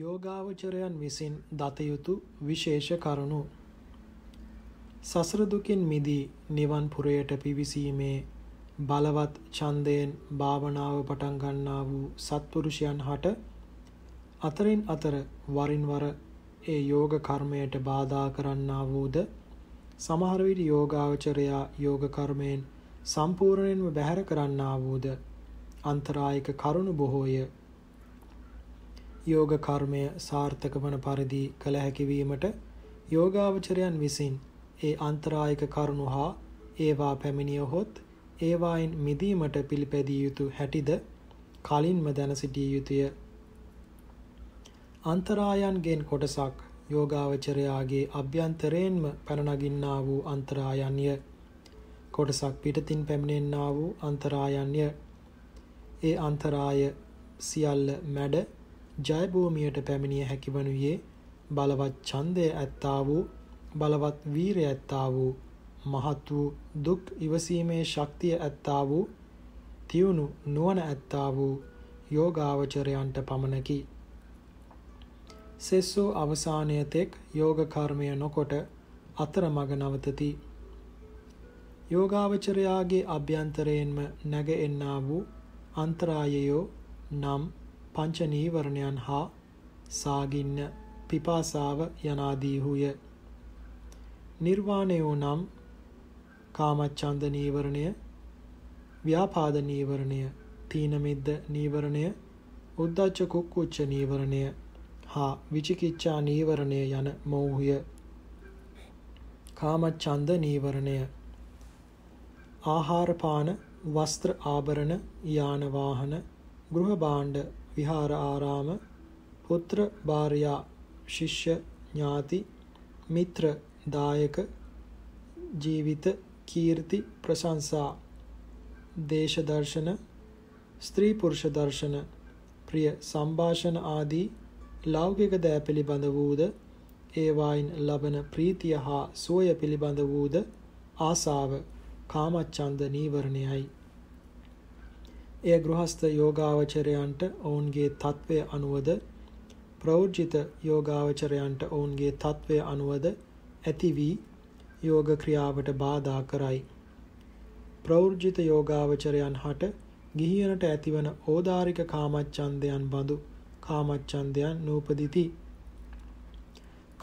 යෝගාවචරයන් විසින් දත යුතු විශේෂ කරුණු සසර දුකින් මිදී නිවන් පුරයට පිවිසීමේ බලවත් ඡන්දයෙන් භාවනාව පටන් ගන්නා වූ සත්පුරුෂයන් හට අතරින් අතර වරින් වර ඒ යෝග කර්මයට බාධා කරන්නා වූද සමහර විට යෝගාවචරයා යෝග කර්මයෙන් සම්පූර්ණයෙන්ම බැහැර කරන්නා වූද අන්තරායක කරුණු බොහෝය යෝග කර්මය සාර්ථක වන පරිදි කළ හැකිවීමට යෝගාවචරයන් විසින් ඒ අන්තරායක කරුණු හා ඒවා පැමිණියහොත් ඒවායින් මිදීමට පිළිපැදිය යුතු හැටිද කලින්ම දැන සිටිය යුතුය. අන්තරායන්ගෙන් කොටසක් යෝගාවචරයාගේ අභ්‍යන්තරයෙන්ම පැනනගින්නා වූ අන්තරායන්ය. කොටසක් පිටතින් පැමිණෙන්නා වූ අන්තරායන්ය. ඒ අන්තරාය සියල්ල මැඩ ජයභූමියට පැමිණිය හැකි වනුයේ බලවත් ඡන්දය ඇත්තා වූ බලවත් වීරය ඇත්තා වූ මහත් වූ දුක් ඉවසීමේ ශක්තිය ඇත්තා වූ තියුණු නුවණ ඇත්තා වූ යෝගාවචරයන්ට පමණකි සෙස්සෝ අවසානය තෙක් යෝග කර්මය නොකොට අතරමඟ නවතති. යෝගාවචරයාගේ අභ්‍යන්තරයෙන්ම නැග එන්නා වූ අන්තරායයෝ නම් පංච නීවරණයන් හා සාගින්න පිපාසාව යනාදීහුය. නිර්වාණයෝ නම් කාමච්ඡන්ද නීවරණය, ව්‍යාපාද නීවරණය, තීනමිද්ධ නීවරණය, උද්ධච්ච කුක්කුච්ච නීවරණය හා විචිකිච්ඡා නීවරණය යන මෝහය. කාමච්ඡන්ද නීවරණය ආහාර පාන වස්ත්‍ර ආභරණ යාන වාහන ගෘහ භාණ්ඩ විහාර ආරාම පුත්‍ර භාර්යා ශිෂ්‍ය ඥාති මිත්‍ර දායක ජීවිත කීර්ති ප්‍රශංසා දේශ දර්ශන ස්ත්‍රී පුරුෂ දර්ශන ප්‍රිය සම්භාෂණ ආදී ලෞකික දෑ පිළිබඳ වූද ඒවායින් ලබන ප්‍රීතිය හා සෝය පිළිබඳ වූද ආසාව කාමච්ඡන්ද නීවරණයයි එය ගෘහස්ත යෝගාවචරයන්ට ඔවුන්ගේ తත්වය අනුවද ප්‍රවෘජිත යෝගාවචරයන්ට ඔවුන්ගේ తත්වය අනුවද ඇති වී යෝග ක්‍රියාවට බාධා කරයි. ප්‍රවෘජිත යෝගාවචරයන් හට ගිහියනට ඇතිවන ඕදාරික කාමච්ඡන්දයන් බඳු කාමච්ඡන්දයන් නූපදිති.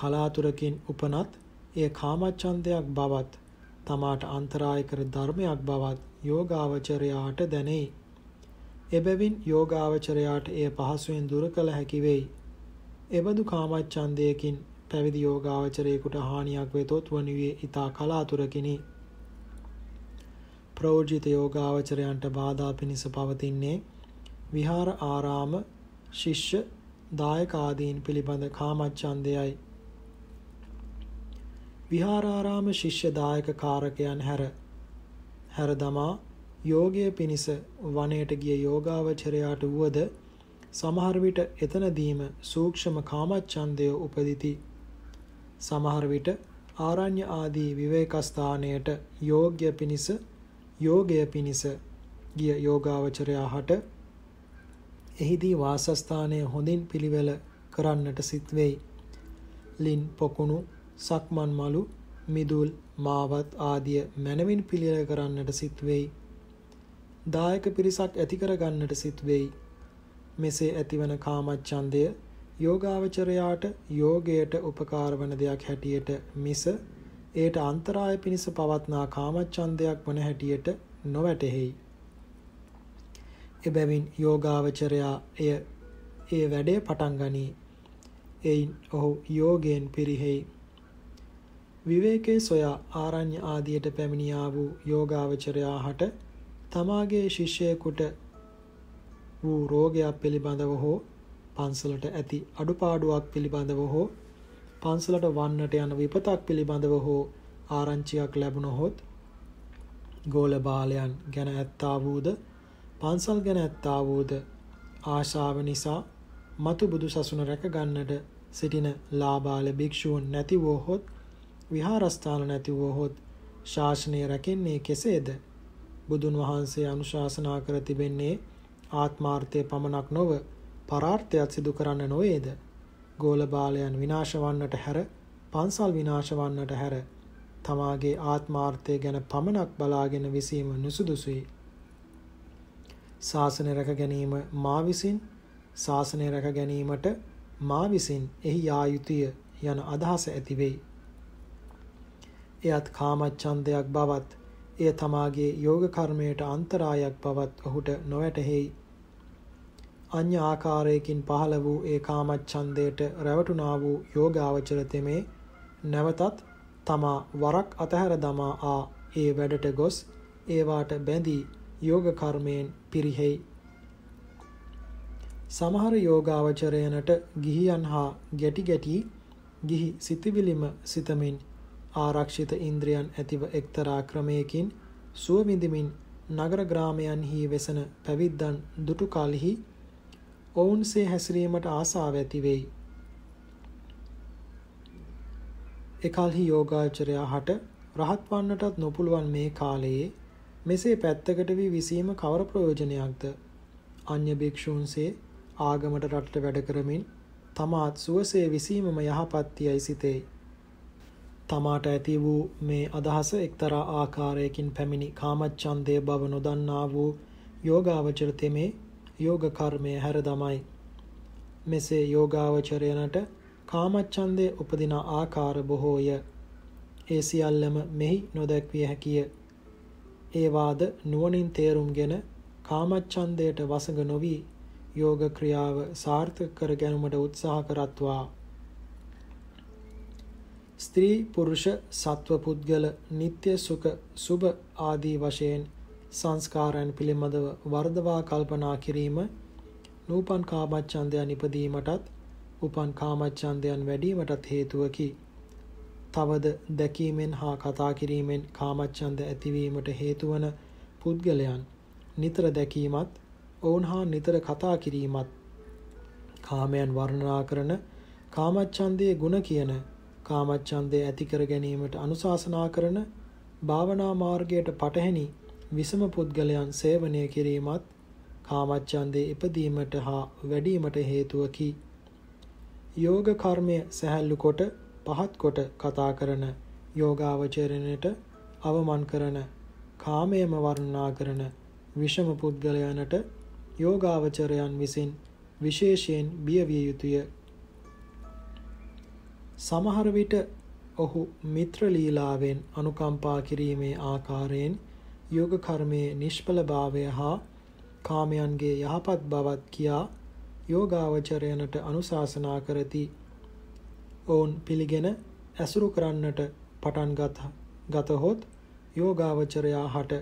කලාතුරකින් උපනත් එය කාමච්ඡන්දයක් බවත් තමාට අන්තරාය කර ධර්මයක් බවත් යෝගාවචරයාට දැනේ. එබැවින් යෝගාවචරයාට එය පහසුවෙන් දුර කළ හැකි වෙයි. එබඳු කාමච්ඡන්දයකින් පැවිදි යෝගාවචරයෙකුට හානියක් වෙතොත් වනුයේ ඊතා කලාතුරකිනි. ප්‍රෝජිත යෝගාවචරයන්ට බාධා පිණිස පවතින්නේ විහාර ආරාම ශිෂ්‍ය දායක ආදීන් පිළිබඳ කාමච්ඡන්දයයි. විහාරාරාම ශිෂ්‍ය දායක කාරකයන් හැර හැර දමා යෝගය පිණිස වනයට ගිය යෝගාවචරයාට වුවද සමහර විට එතනදීම සූක්ෂම කාමච්ඡන්දය උපදිති. සමහර විට ආරණ්‍ය ආදී විවේකස්ථානයට යෝග්‍ය පිණිස යෝගය පිණිස ගිය යෝගාවචරයා හට එහිදී වාසස්ථානය හොඳින් පිළිවෙල කරන්නට සිත් වෙයි. ලින් පොකුණු, සක්මන් මලු, මිදුල්, මාවත් ආදිය මනවින් පිළිවෙල කරන්නට සිත් වෙයි. දායක පිරිසක් ඇති කරගන්නට සිත් වෙයි. මෙසේ ඇතිවන කාමච්ඡන්දය යෝගාවචරයාට යෝගයට උපකාර වන දෙයක් හැටියට මිස ඒට අන්තරාය පිණිස පවත්නා කාමච්ඡන්දයක් වන හැටියට නොවැටෙහි. එබැවින් යෝගාවචරයා එය ඒ වැඩේ පටන් ගනී. එයින් ඔහු යෝගයෙන් පිරිහෙයි. විවේකේ සොයා ආරණ්‍ය ආදියට පැමිණියා වූ යෝගාවචරයා හට තමාගේ ශිෂ්‍යයෙකුට වූ රෝගයක් පිළිබඳව හෝ පන්සලට ඇති අඩුපාඩුවක් පිළිබඳව හෝ පන්සලට වන්නට යන විපතක් පිළිබඳව හෝ ආරංචියක් ලැබුණොහොත් ගෝල බාලයන් ගැන ඇත්තා වූද පන්සල් ගැන ඇත්තා වූද ආශාව නිසා මතු බුදු සසුන රැක ගන්නට සිටින ලාබාල භික්ෂූන් නැති වූ හොත් විහාරස්ථාන නැති වූ හොත් ශාසනය රැකෙන්නේ කෙසේද බුදුන් වහන්සේ අනුශාසනා කර තිබෙන්නේ ආත්මාර්ථය පමණක් නොව පරාර්ථයත් සිදු කරන්න නොවේද? ගෝල බාලයන් විනාශ වන්නට හැර පන්සල් විනාශ වන්නට හැර තමාගේ ආත්මාර්ථය ගැන පමණක් බලාගෙන විසීම නුසුදුසුයි. ශාසනය රැක ගැනීම මා විසින් ශාසනය රැක ගැනීමට මා විසින් එහි යා යුතුය යන අදහස ඇති වෙයි. එයත් කාමච්ඡන්දයක් බවත් එය තමාගේ යෝග කර්මයට අන්තරායක් බවත් ඔහුට නොවැටහෙයි. අන්‍ය ආකාරයකින් පහළ වූ ඒ කාමච්ඡන්දයට රැවටුණා වූ යෝගාවචර තෙමේ නැවතත් තමා වරක් අතහැර දමා ආ ඒ වැඩට ගොස් ඒවාට බැඳී යෝග කර්මයෙන් පිරිහෙයි. සමහර යෝගාවචරයනට ගිහියන් හා ගැටි ගැටි ගිහි සිතවිලිම සිතමින් ආරක්ෂිත ඉන්ද්‍රියන් ඇතිව එක්තරා ක්‍රමයකින් සුව විඳිමින් නගර ග්‍රාමයන්හි වෙසෙන පැවිද්දන් දුටු කලෙහි ඔවුන්සේ හැසිරීමට ආසාව ඇති වෙයි. එකල්හි යෝගාචරයා හට රහත් වන්නටත් නොපුළුවන් මේ කාලයේ මෙසේ පැත්තකට වී විසීම කවර ප්‍රයෝජනයක්ද? අන්‍ය භික්ෂූන්සේ ආගමට රටට වැඩ කරමින් තමාත් සුවසේ විසීමම යහපත්යයි සිතේ. තමාට ඇති වූ මේ අදහස එක්තරා ආකාරයකින් පැමිණි කාමච්ඡන්දය බව නොදන්නා වූ යෝගාවචර තෙමේ යෝග කර්මය හැර දමයි. මෙසේ යෝගාවචරයනට කාමච්ඡන්දේ උපදින ආකාර බොහෝය. ඒ සියල්ලම මෙහි නොදැක්විය හැකිය. ඒවාද නුවණින් තේරුම්ගෙන කාමච්ඡන්දයට වසඟ නොවි යෝග ක්‍රියාව සාර්ථක කර ගැනීමට උත්සාහ කරත්වා ස්ත්‍රී පුරුෂ සත්ව පුද්ගල නিত্য සුඛ සුබ ආදී වශයෙන් සංස්කාරයන් පිළිබඳව වර්ධවා කල්පනා කිරීම නූපන් කාමච්ඡන්දයන් ඉපදීමටත් උපන් කාමච්ඡන්දයන් වැඩිවීමටත් හේතුවකි. තවද දැකීමෙන් හා කතා කිරීමෙන් කාමච්ඡන්ද ඇතිවීමට හේතුවන පුද්ගලයන් නිතර දැකීමත් ඔවුන් හා නිතර කතා කිරීමත් කාමයන් වර්ණනා කරන කාමච්ඡන්දයේ ಗುಣ කියන කාමච්ඡන්දය ඇති කර ගැනීමට අනුශාසනා කරන භාවනා මාර්ගයට පටහැනි විසම පුද්ගලයන් සේවනය කිරීමත් කාමච්ඡන්දේ ඉපදීමට හා වැඩිවීමට හේතුවකි. යෝග කර්මය සැහැල්ලු කොට පහත් කොට කතා කරන යෝගාවචරණයට අවමන් කරන කාමයේම වර්ණනා කරන විෂම පුද්ගලයන්ට යෝගාවචරයන් විසින් විශේෂයෙන් බිය විය යුතුය සමහර විට ඔහු මිත්‍ර ලීලාවෙන් අනුකම්පා කිරීමේ ආකාරයෙන් යෝග කර්මයේ නිෂ්ඵලභාවය හා කාමයන්ගේ යහපත් බවත් කියා යෝගාවචරයනට අනුශාසනා කරති. ඔවුන් පිළිගෙන ඇසුරු කරන්නට පටන් ගතහොත් යෝගාවචරයා හට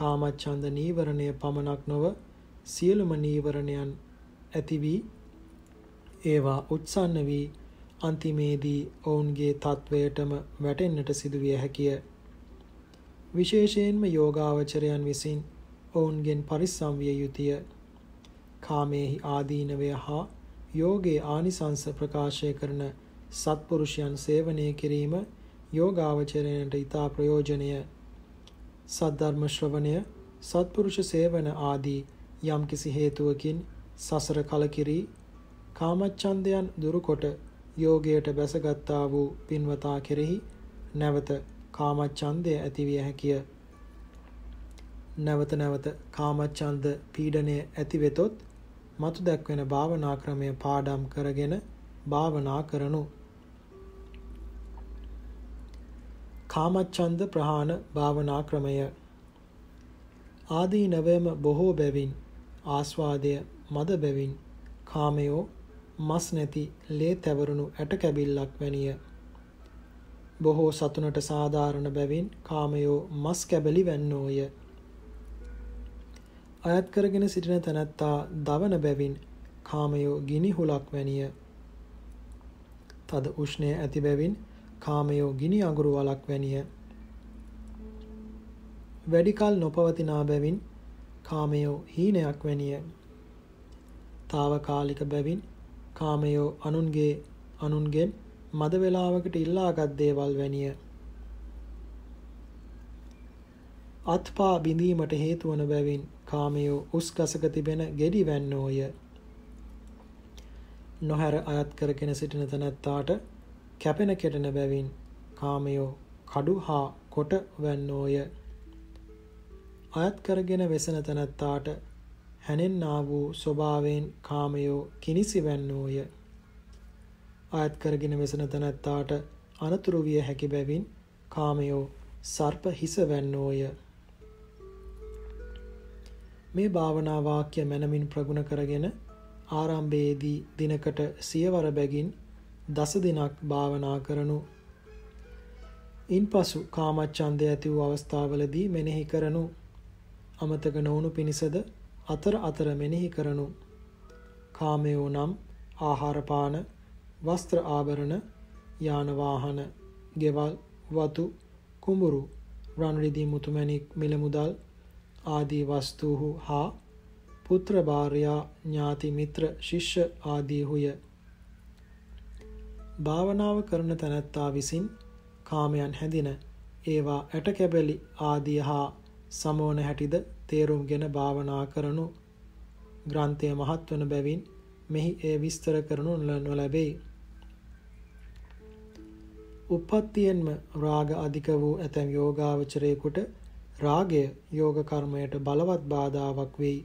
කාමච්ඡන්ද නීවරණය පමණක් නොව සියලුම නීවරණයන් ඇති වී ඒවා උත්සන්න වී අන්තිමේදී ඔවුන්ගේ තත්වයටම වැටෙන්නට සිදුවිය හැකිය. විශේෂයෙන්ම යෝගාවචරයන් විසින් ඔවුන්ගෙන් පරිස්සම් විය යුතුය. කාමේහි ආදීනවය හා යෝගේ ආනිසංස ප්‍රකාශය කරන සත්පුරුෂයන් සේවනය කිරීම යෝගාවචරයන්ට ඉතා ප්‍රයෝජනීය. සද්ධර්ම ශ්‍රවණය, සත්පුරුෂ සේවන ආදී යම්කිසි හේතුවකින් සසර කලකිරී කාමච්ඡන්දයන් දුරුකොට යෝගයට බැසගත්තා වූ පින්වතා කෙරෙහි නැවත කාමච්ඡන්දය ඇතිවිය හැකිය. නැවත නැවත කාමච්ඡන්ද පීඩණය ඇතිවෙතොත් මතු දැක්වෙන භාවනා ක්‍රමය පාඩම් කරගෙන භාවනා කරනු. කාමච්ඡන්ද ප්‍රහාණ භාවනා ක්‍රමය ආදීනවයම බොහෝ බැවින් ආස්වාදය මද බැවින් කාමයෝ මස් නැති ලේ තැවරුණු ඇට කැබිල්ලක් වැනිය. බොහෝ සතුනට සාධාරණ බැවින් කාමයෝ මස් කැබලි වැන්නෝය. අයත් කරගෙන සිටින තැනැත්තා දවන බැවින් කාමයෝ ගිනි හුලක් වැනිය. තද උෂ්ණය ඇති බැවින් කාමයෝ ගිනි අගුරු වලක් වැනිය. වැඩිකල් නොපවතිනා බැවින් කාමයෝ හීනයක් වැනිය. తాවකාලික බැවින් කාමයෝ අනුන්ගේ අනුන්ගෙන් මද වේලාවකට ඉල්ලාගත් දේවල් වැනිය. අත්පා බිඳීමට හේතු වන බැවින් කාමයෝ උස්ගසක තිබෙන ගෙඩි වැන්නෝය. නොහැර අයත් කරගෙන සිටින තැනැත්තාට කැපෙන කෙටෙන බැවින් කාමයෝ කඩු හා කොට වැන්නෝය. අයත් කරගෙන වෙසෙන තැනැත්තාට හැනෙන්නා වූ ස්වභාවයෙන් කාමයෝ කිනිසිවන්නෝය. අයත් කරගෙන වෙසෙන තැනැත්තාට අනතුරු විය හැකි බැවින් කාමයෝ සර්ප හිසවන්නෝය. මේ භාවනා වාක්‍ය මනමින් ප්‍රගුණ කරගෙන ආරම්භයේදී දිනකට සියවර බැගින් දස දිනක් භාවනා කරනු. ඉන්පසු කාමච්ඡන්දය ඇති වූ අවස්ථාවලදී මෙනෙහි කරනු. අමතක නොවුණු පිණිසද අතර අතර මෙනෙහි කරනු. කාමයෝ නම් ආහාරපාන වස්ත්‍ර ආභරණ යානවාහන ගෙවල් වතු කුඹුරු රණරිදී මුතුමැණික් මිලමුදල් ආදී වස්තුහු හා පුත්‍ර භාර්යා ඥාති මිත්‍ර ශිෂ්‍ය ආදීහුය. භාවනාව කරන තැනැත්තා විසින් කාමයන් හැඳින ඒවා ඇටකැබැලි ආදී හා සමෝන හැටිද තේරුම්ගෙන භාවනා කරනු ග්‍රන්ථය මහත් වන බැවින් මෙහි ඒ විස්තර කරනු නොලැබෙයි. උපත්තියෙන්ම රාග අධික වූ ඇතැම් යෝගාවචරයෙකුට රාගය යෝග කර්මයට බලවත් බාධාවක් වෙයි.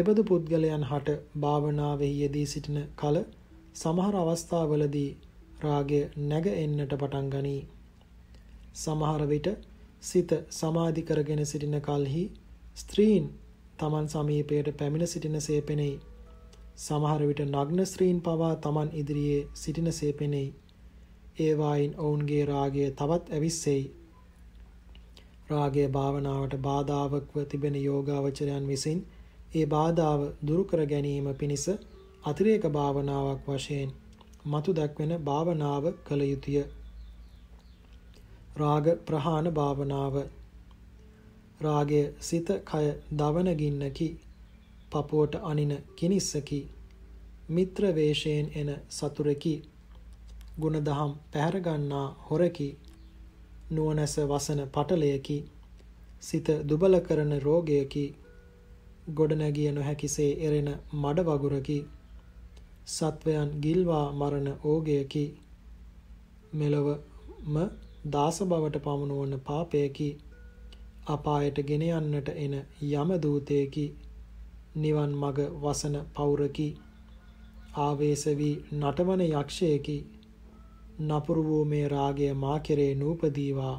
එබඳු පුද්ගලයන් හට භාවනාවෙහි යෙදී සිටින කල සමහර අවස්ථාවලදී රාගය නැග එන්නට පටන් ගනී. සමහර විට සිත සමාධි කරගෙන සිටින කල්හි ස්ත්‍රීන් තමන් සමීපයට පැමිණ සිටින සේපෙනෙයි. සමහරවිට නග්න ස්ත්‍රීන් පවා තමන් ඉදිරියේ සිටින සේපෙනෙයි. ඒවායින් ඔවුන්ගේ රාගය තවත් ඇවිස්සෙයි. රාගය භාවනාවට බාධාවක්ව තිබෙන යෝගාවචරයන් විසින් ඒ බාධාව දුරුකර ගැනීම පිණිස අතිරේක භාවනාවක් වශයෙන් මතු දක්වන භාවනාව කළ යුතුය. රාග ප්‍රහාණ භාවනාව රාගය සිත කය දවන ගින්නකි. පපුවට අනින කිනිස්සකි. මිත්‍ර වේශයෙන් එන සතුරකි. ගුණදහම් පැහැර ගන්නා හොරකි. නුවණැස වසන පටලයකි. සිත දුබල කරන රෝගයකි. ගොඩනැගිය නොහැකිසේ එරෙන මඩ වගුරකි. සත්වයන් ගිල්වා මරණ ඕගයකි. මෙලොවම දාස බවට පමුණුවන පාපයකි. අපායට ගෙන යන්නට එන යම දූතයෙකි නිවන් මඟ වසන පෞරකි ආවේශ වී නටවන යක්ෂයෙකි නපුරු වූ මේ රාගය මා කෙරේ නූපදීවා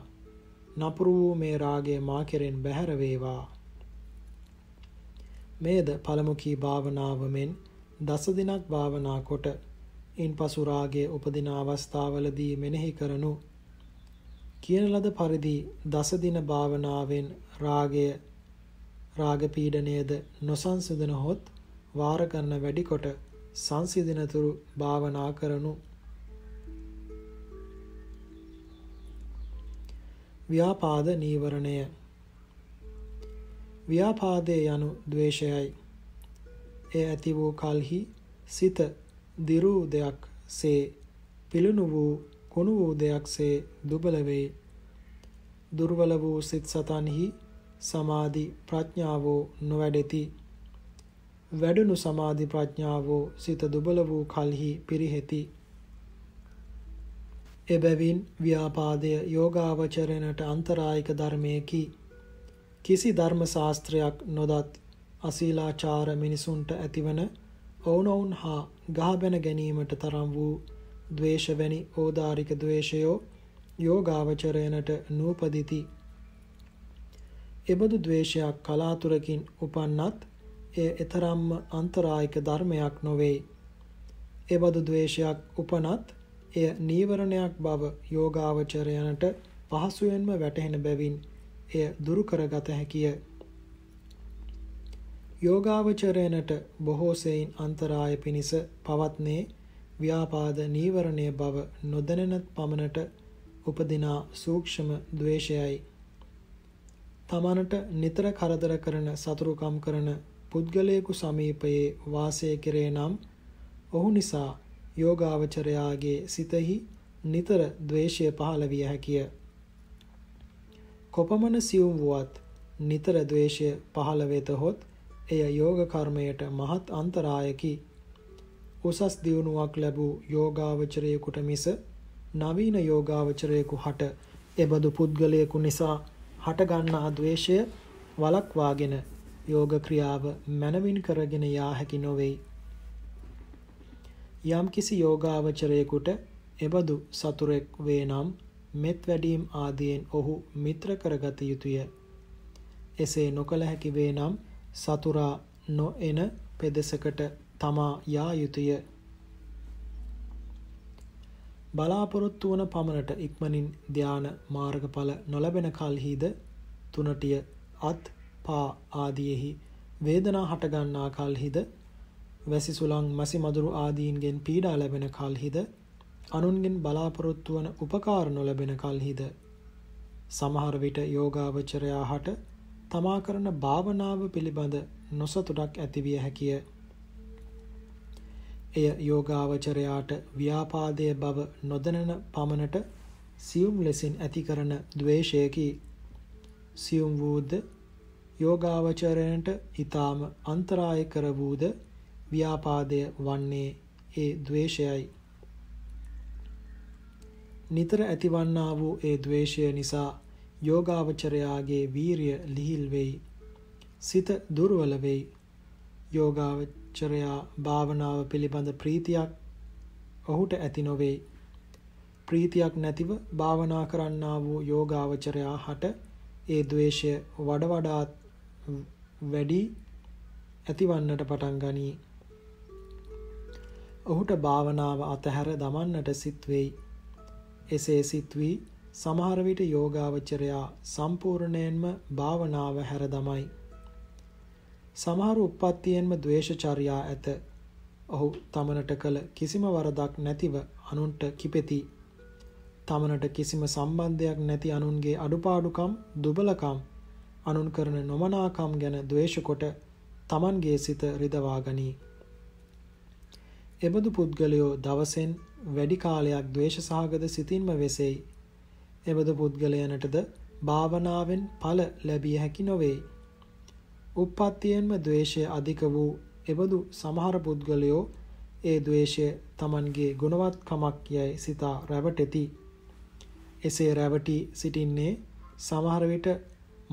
නපුරු වූ මේ රාගය මා කෙරෙන් බැහැර වේවා මේද පළමුකී භාවනාව මෙන් දස දිනක් භාවනා කොට ඉන්පසු රාගයේ උපදින අවස්ථාවලදී මෙනෙහි කරනු කියන ලද පරිදි දස දින භාවනාවෙන් රාගය රාග පීඩණයද නොසන්සිඳන හොත් වාර ගන්න වැඩි කොට සංසිඳන තුරු භාවනා කරනු ව්‍යාපාද නීවරණය ව්‍යාපාදය යනු ද්වේෂයයි එය ඇති වූ කල්හි සිත දිරූ දෙයක් සේ පිළුණු වූ හුණු වූ දෙයක්සේ දුබල වේ. දුර්වල වූ සිත සතන්හි සමාධි ප්‍රඥාවෝ නොවැඩෙති. වැඩුණු සමාධි ප්‍රඥාවෝ සිත දුබල වූ කල්හි පිරිහෙති. එබැවින් ව්‍යාපාදය යෝගාවචරණයට අන්තරායක ධර්මයකි. කිසි ධර්ම ශාස්ත්‍රයක් නොදත් අසීලාචාර මිනිසුන්ට ඇතිවන ඔවුනොවුන් හා ගහබැන ගැනීමට තරම් වූ ද්වේෂවැනි ඕදාරික ද්වේෂයෝ යෝගාවචරයනට නූපදිති. එබඳු ද්වේෂයක් කලාතුරකින් උපන්නත් එය එතරම්ම අන්තරායික ධර්මයක් නොවේ. එබඳු ද්වේෂයක් උපනත් එය නීවරණයක් බව යෝගාවචරයනට පහසුවෙන්ම වැටහෙන බැවින් එය දුරු කරගත හැකිය. යෝගාවචරයනට බොහෝ සෙයින් අන්තරාය පිණිස පවත්නේ ව්‍යාපාද නීවරණය බව නොදැනෙන පමණට උපදිනා සූක්ෂම ද්වේෂයයි. තමනට නිතර කරදර කරන සතුරුකම් කරන පුද්ගලයෙකු සමීපයේ වාසය කෙරේ නම් ඔහු නිසා යෝගාවචරයාගේ සිතෙහි නිතර ද්වේෂය පහළ විය හැකිය. කොපමණ සියුම් වුවත් නිතර ද්වේෂය පහළ වෙත හොත් එය යෝග කර්මයට මහත් අන්තරායකි උසස් දියුණුවක් ලැබූ යෝගාවචරයෙකුට මිස නවීන යෝගාවචරයෙකු හට එබඳු පුද්ගලයෙකු නිසා හටගන්නා ද්වේෂය වලක්වාගෙන යෝග ක්‍රියාව මනමින් කරගෙන යා හැකි නොවේ. යම්කිසි යෝගාවචරයෙකුට එබඳු සතුරෙක් වේ නම් මෙත් වැඩීම් ආදියෙන් ඔහු මිත්‍ර කරගත යුතුය. එසේ නොකළ හැකි වේ නම් සතුරා නොඑන පෙදෙසකට තමා යා යුතුය බලාපොරොත්තු වන පමණට ඉක්මනින් ධ්‍යාන මාර්ගඵල නොලැබෙන කල්හිද තුනටිය අත් පා ආදියෙහි වේදනා හටගන්නා කල්හිද වැසි සුළං මසි මදුරු ආදීන්ගෙන් පීඩා ලැබෙන කල්හිද අනුන්ගෙන් බලාපොරොත්තු වන උපකාර නොලැබෙන කල්හිද සමහර විට යෝගාවචරයා හට තමා කරන භාවනාව පිළිබඳ නොසතුටක් ඇතිවිය හැකිය එය යෝගාවචරයාට ව්‍යාපාදය බව නොදැනන පමණට සියුම් ලෙසින් ඇති කරන ද්වේෂයකි. සියුම් වූද යෝගාවචරයන්ට ඊටාම අන්තරාය කර වූද ව්‍යාපාදය වන්නේ ඒ ද්වේෂයයි. නිතර ඇතිවන්නා වූ ඒ द्वේෂය නිසා යෝගාවචරයාගේ වීරිය ලිහිල් වෙයි. සිත දුර්වල වෙයි. යෝගාවචරයා පුච්චරයා භාවනාව පිළිබඳ ප්‍රීතියක් ඔහුට ඇති නොවේ. ප්‍රීතියක් නැතිව භාවනා කරන්නා වූ යෝගාවචරයා හට ඒ ද්වේෂය වඩ වඩාත් වැඩි ඇතිවන්නට පටන් ගනී. ඔහුට භාවනාව අතහැර දමන්නට සිත් වෙයි. එසේ සිත් වී සමහර විට යෝගාවචරයා සම්පූර්ණයෙන්ම භාවනාව හැර දමයි. සමහර උප්පත්තියෙන්ම ද්වේෂචර්යා ඇත. ඔහු තමනට කළ කිසිම වරදක් නැතිව අනුන්ට කිපෙති. තමනට කිසිම සම්බන්ධයක් නැති අනුන්ගේ අඩුපාඩුකම්, දුබලකම්, අනුන් කරන නොමනාකම් ගැන ද්වේෂ කොට තමන්ගේ සිත රිදවා ගනී. එබඳු පුද්ගලයෝ දවසෙන් වැඩි කාලයක් ද්වේෂ සහගත සිතින්ම වෙසෙයි. එබඳු පුද්ගලයනටද භාවනාවෙන් ඵල ලැබිය හැකි නොවේ. උප්පත්තියෙන්ම ද්වේෂය අධික වූ එබඳු සමහර පුද්ගලයෝ ඒ ද්වේෂය Tamanගේ ගුණවත්කමක් යයි සිතා රැවටෙති. එසේ රැවටි සිටින්නේ සමහර විට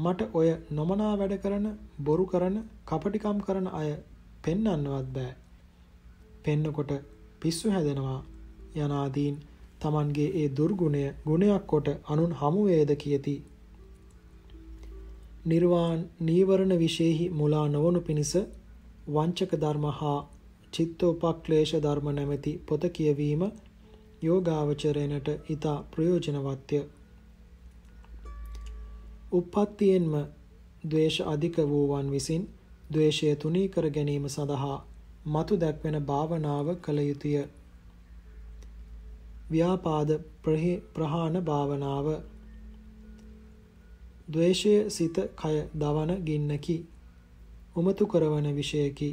මට ඔය නොමනා වැඩ කරන, බොරු කරන, කපටිකම් කරන අය පෙන්වන්නවත් බෑ. පෙන්නකොට පිස්සු හැදෙනවා යනාදීන් Tamanගේ ඒ දුර්ගුණය ගුණයක් කොට අනුන් හමු වේද කියති. නිර්වාණ නීවරණ විශේෂෙහි මුලා නොවනු පිණිස වංචක ධර්ම හා චිත්තෝපක්ලේශ ධර්ම නැමැති පොත කියවීම යෝගාවචරයනට ඊතා ප්‍රයෝජනවත්ය. උප්පත්තියෙන්ම ද්වේෂ අධික වූවන් විසින් ද්වේෂය තුනී කර ගැනීම සඳහා මතු දැක්වෙන භාවනාව කළ යුතුය. ව්‍යාපාද ප්‍රහාණ භාවනාව ද්වේෂය සිත කය දවන ගින්නකි. උමතු කරවන විෂයකි.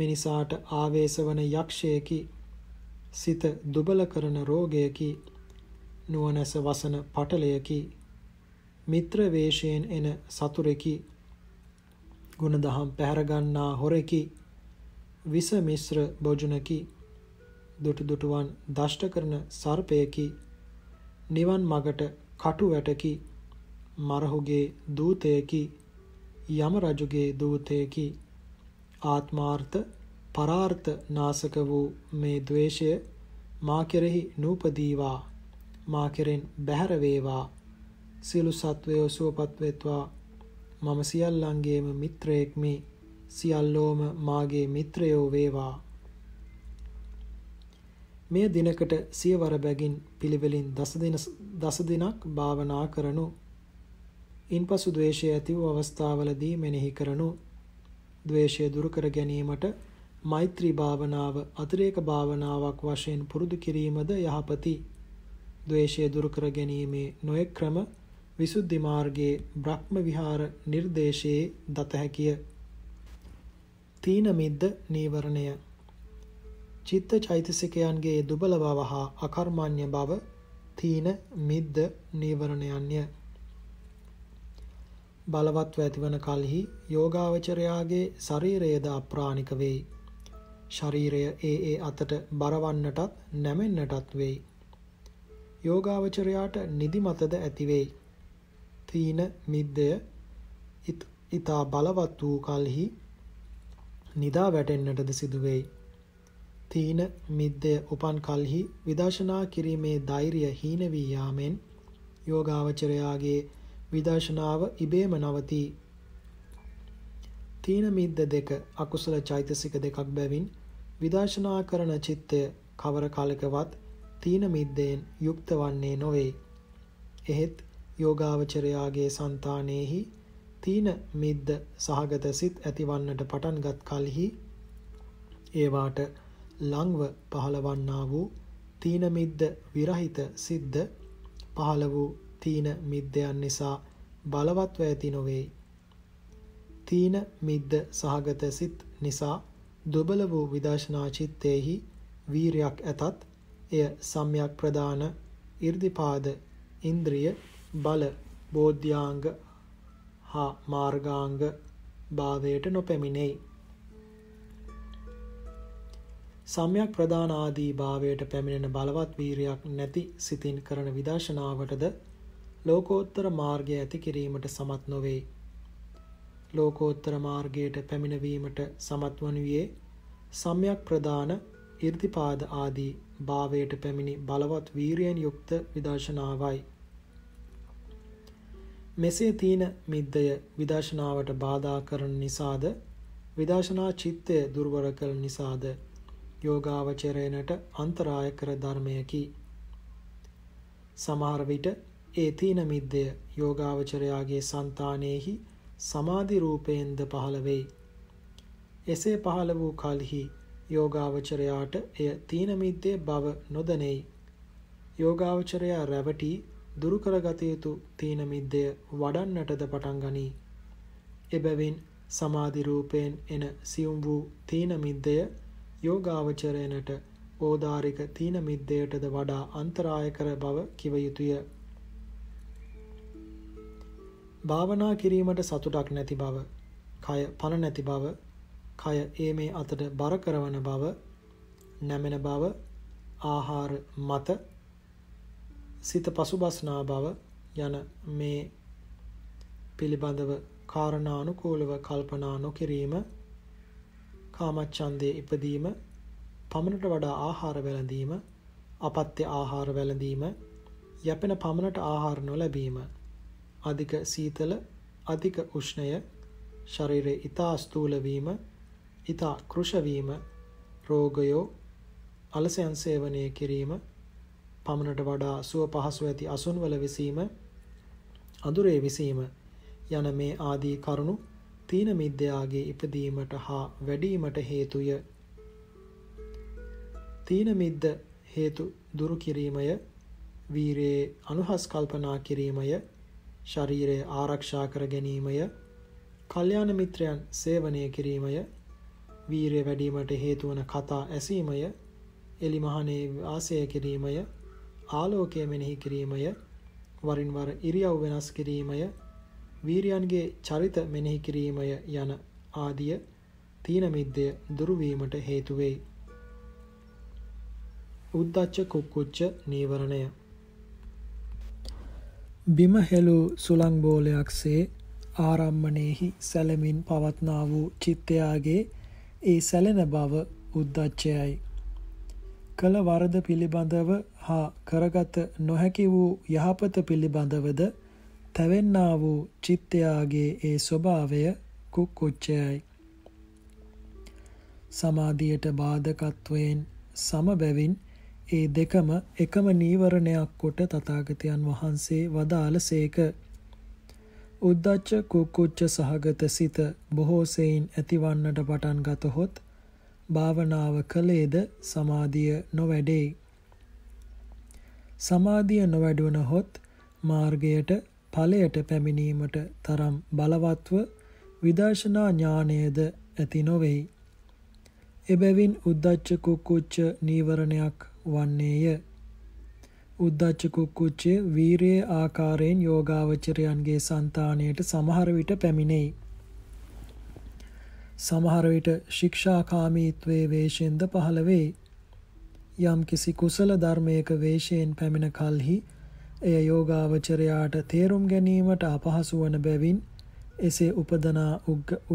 මිනිසාට ආවේශ වන යක්ෂයකි. සිත දුබල කරන රෝගයකි. නුවණැස වසන පටලයකි. මිත්‍ර වේශයෙන් එන සතුරෙකි. ගුණදහම් පැහැර ගන්නා හොරෙකි. විස මිශ්‍ර බොජුනකි. දුටු දුටුවන් දෂ්ට කරන සර්පයකි. නිවන් මගට කටු වැටකි. මරහුගේ දූතයකි යම රජුගේ දූතයකි ආත්මාර්ථ පරාර්ථ නාසක වූ මේ ද්වේෂය මා කෙරෙහි නූපදීවා මා කෙරෙන් බැහැර වේවා සියලු සත්වයෝ සුවපත් වෙත්වා මම සියල්ලන්ගේම මිත්‍රයෙක්මි සියල්ලෝම මාගේ මිත්‍රයෝ වේවා මේ දිනකට සියවර බැගින් පිළිවෙලින් දස දිනක් භාවනා කරනු ඉන්පසු ද්වේෂය ඇති වූ අවස්ථාවලදී මෙනෙහි කරනු ද්වේෂය දුරු කර ගැනීමට මෛත්‍රී භාවනාව අතිරේක භාවනාවක් වශයෙන් පුරුදු කිරීමද යහපති. ද්වේෂය දුරු කර ගැනීමේ නොයෙක් ක්‍රම විසුද්ධි මාර්ගයේ බ්‍රහ්ම විහාර නිර්දේශයේ දත හැකිය. තීන මිද්ද නීවරණය චිත්ත චෛතසිකයන්ගේ දුබල බව හා අකර්මණ්‍ය බව තීන මිද්ද නීවරණයන්ය. බලවත්ව ඇතිවන කල්හි යෝගාවචරයාගේ ශරීරයද අප්‍රාණික වෙයි. ශරීරය ඒ ඒ අතට බරවන්නටත් නැමෙන්නටත් වෙයි. යෝගාවචරයාට නිදිමතද ඇතිවෙයි. තීන මිද්දය ඉතා බලවත් වූ කල්හි නිදා වැටෙන්නටද සිදුවෙයි. තීන මිද්දය උපන් කල්හි විදර්ශනා කිරීමේ ධෛර්ය හීන වී යාමෙන් යෝගාවචරයාගේ විදර්ශනාව ඉබේම නවතී. තීන මිද්ද දෙක අකුසල චෛතසික දෙකක් බැවින් විදර්ශනා කරන චිත්තය කවර කාලකවත් තීන මිද්දෙන් යුක්ත වන්නේ නොවේ. එහෙත් යෝගාවචරයාගේ సంతානෙහි තීන මිද්ද සහගත සිත් ඇතිවන්නට පටන්ගත් කලෙහි ඒවාට ලංව පහලවන්නා වූ තීන මිද්ද විරහිත සිද්ද පහළ වූ තීන මිද්දයන් නිසා බලවත්ව ඇති නොවේ. තීන මිද්ද සහගත සිත් නිසා දුබල වූ විදර්ශනා චිත්තේහි වීරයක් ඇතත් එය සම්‍යක් ප්‍රදාන 이르දිපාද ඉන්ද්‍රිය බල බෝධ්‍යාංග හා මාර්ගාංග භාවයට නොපැමිණෙයි. සම්‍යක් ප්‍රදාන ආදී භාවයට පැමිණෙන බලවත් වීරයක් නැති සිතින් කරන විදර්ශනාවටද ලෝකෝත්තර මාර්ගය ඇති කිරීමට සමත් නොවේ. ලෝකෝත්තර මාර්ගයට පැමිණවීමට සමත් වනුයේ සම්යක් ප්‍රධාන ඉර්ධිපාද ආදී භාවයට පැමිණි බලවත් වීරයෙන් යුක්ත විදර්ශනාවයි. මෙසේ තීන මිද්දය විදර්ශනාවට බාධා කරන නිසාද විදර්ශනා චිත්තය දුර්වල කළ නිසාද යෝගාවචරයනට අන්තරාය කර ධර්මයකි. සමහර විට ඒ තීන මිද්දය යෝගාවචරයාගේ సంతානෙහි සමාධි රූපයෙන්ද පහළ වෙයි. එසේ පහළ වූ කලෙහි යෝගාවචරයාට එය තීන මිද්දේ බව නොදැනෙයි. යෝගාවචරයා රැවටි දුරු කරගත යුතු තීන මිද්දය වඩන්නටද පටන් ගනී. එබැවින් සමාධි රූපයෙන් එන සියුම් වූ තීන මිද්දය යෝගාවචරයනට ඕදාරික තීන මිද්දයටද වඩා අන්තරාය කර බව කිව යුතුය. භාවනා කිරීමට සතුටක් නැති බව, කය පණ නැති බව, කය ඒ මේ අතට බර කරවන බව, නැමෙන බව, ආහාර මත සිත පසුබස්නා බව යන මේ පිළිබඳව කාරණානුකූලව කල්පනා නොකිරීම කාමච්ඡන්දයේ ඉපදීම පමණට වඩා ආහාර වැළඳීම අපත්‍ය ආහාර වැළඳීම යැපෙන පමණට ආහාර නොලැබීම අධික සීතල අධික උෂ්ණය ශරීරයේ ඉතා ස්ථූල වීම ඉතා කෘෂ වීම රෝගයෝ අලසයන් සේවනය කිරීම පමණට වඩා සුව පහසු ඇති අසුන්වල විසීම අඳුරේ විසීම යන මේ ආදී කරුණු තීන මිද්‍යාගේ ඉපදීමට හා වැඩීමට හේතුය. තීන මිද්ද හේතු දුරු කිරීමය, වීරයේ අනුහස් කල්පනා කිරීමය, ශරීරය ආරක්ෂා කර ගැනීමය කල්යාණ මිත්‍රයන් සේවනය කිරීමය වීරය වැඩීමට හේතුවන කතා ඇසීමය එලි මහනේ වාසය කිරීමය ආලෝකය මෙනෙහි කිරීමය වරින් වර ඉරියව් වෙනස් කිරීමය වීරයන්ගේ චරිත මෙනෙහි කිරීමය යන ආදිය තීන මිද්දය දුරුවීමට හේතු වෙයි. උද්දච්ච කුක්කුච්ච නීවරණය බිමහෙළු සුළංබෝලයක් සේ ආරම්මනයෙහි සැලමින් පවත්නා වූ චිත්තයාගේ ඒ සැලෙන බව උද්දච්චයයි. කළ වරද පිළිබඳව හා කරගත නොහැකි වූ යහපත පිළිබඳවද තැවෙන්නා වූ චිත්තයාගේ ඒ ස්වභාවය කුක්කුච්චයයි. සමාධියට බාධකත්වයෙන් සමබැවින් ඒ දෙකම එකම නීවරණයක් කොට තථාගතයන් වහන්සේ වදාළ සේක. උද්දච්ච කුක්කුච්ච සහගත සිත බොහෝ සෙයින් ඇතිවන්නට පටන් ගතහොත් භාවනාව කළේද සමාධිය නොවැඩේ. සමාධිය නොවැඩුණහොත් මාර්ගයට ඵලයට පැමිණීමට තරම් බලවත්ව විදර්ශනා ඥානයද ඇති නොවේයි. එබැවින් උද්දච්ච කුක්කුච්ච නීවරණයක් වන්නේය. උද්දච්ච කුක්කුච්චය වීරයේ ආකාරයෙන් යෝගාවචරයන්ගේ సంతාණයට සමහර විට පැමිණෙයි. සමහර විට ශික්ෂාකාමීත්වයේ වේශෙන්ද පහළ වේ. යම්කිසි කුසල ධර්මයක වේශයෙන් පැමිණ කලෙහි එය යෝගාවචරයාට තේරුම් ගැනීමට අපහසු වන බැවින් එසේ උපදනා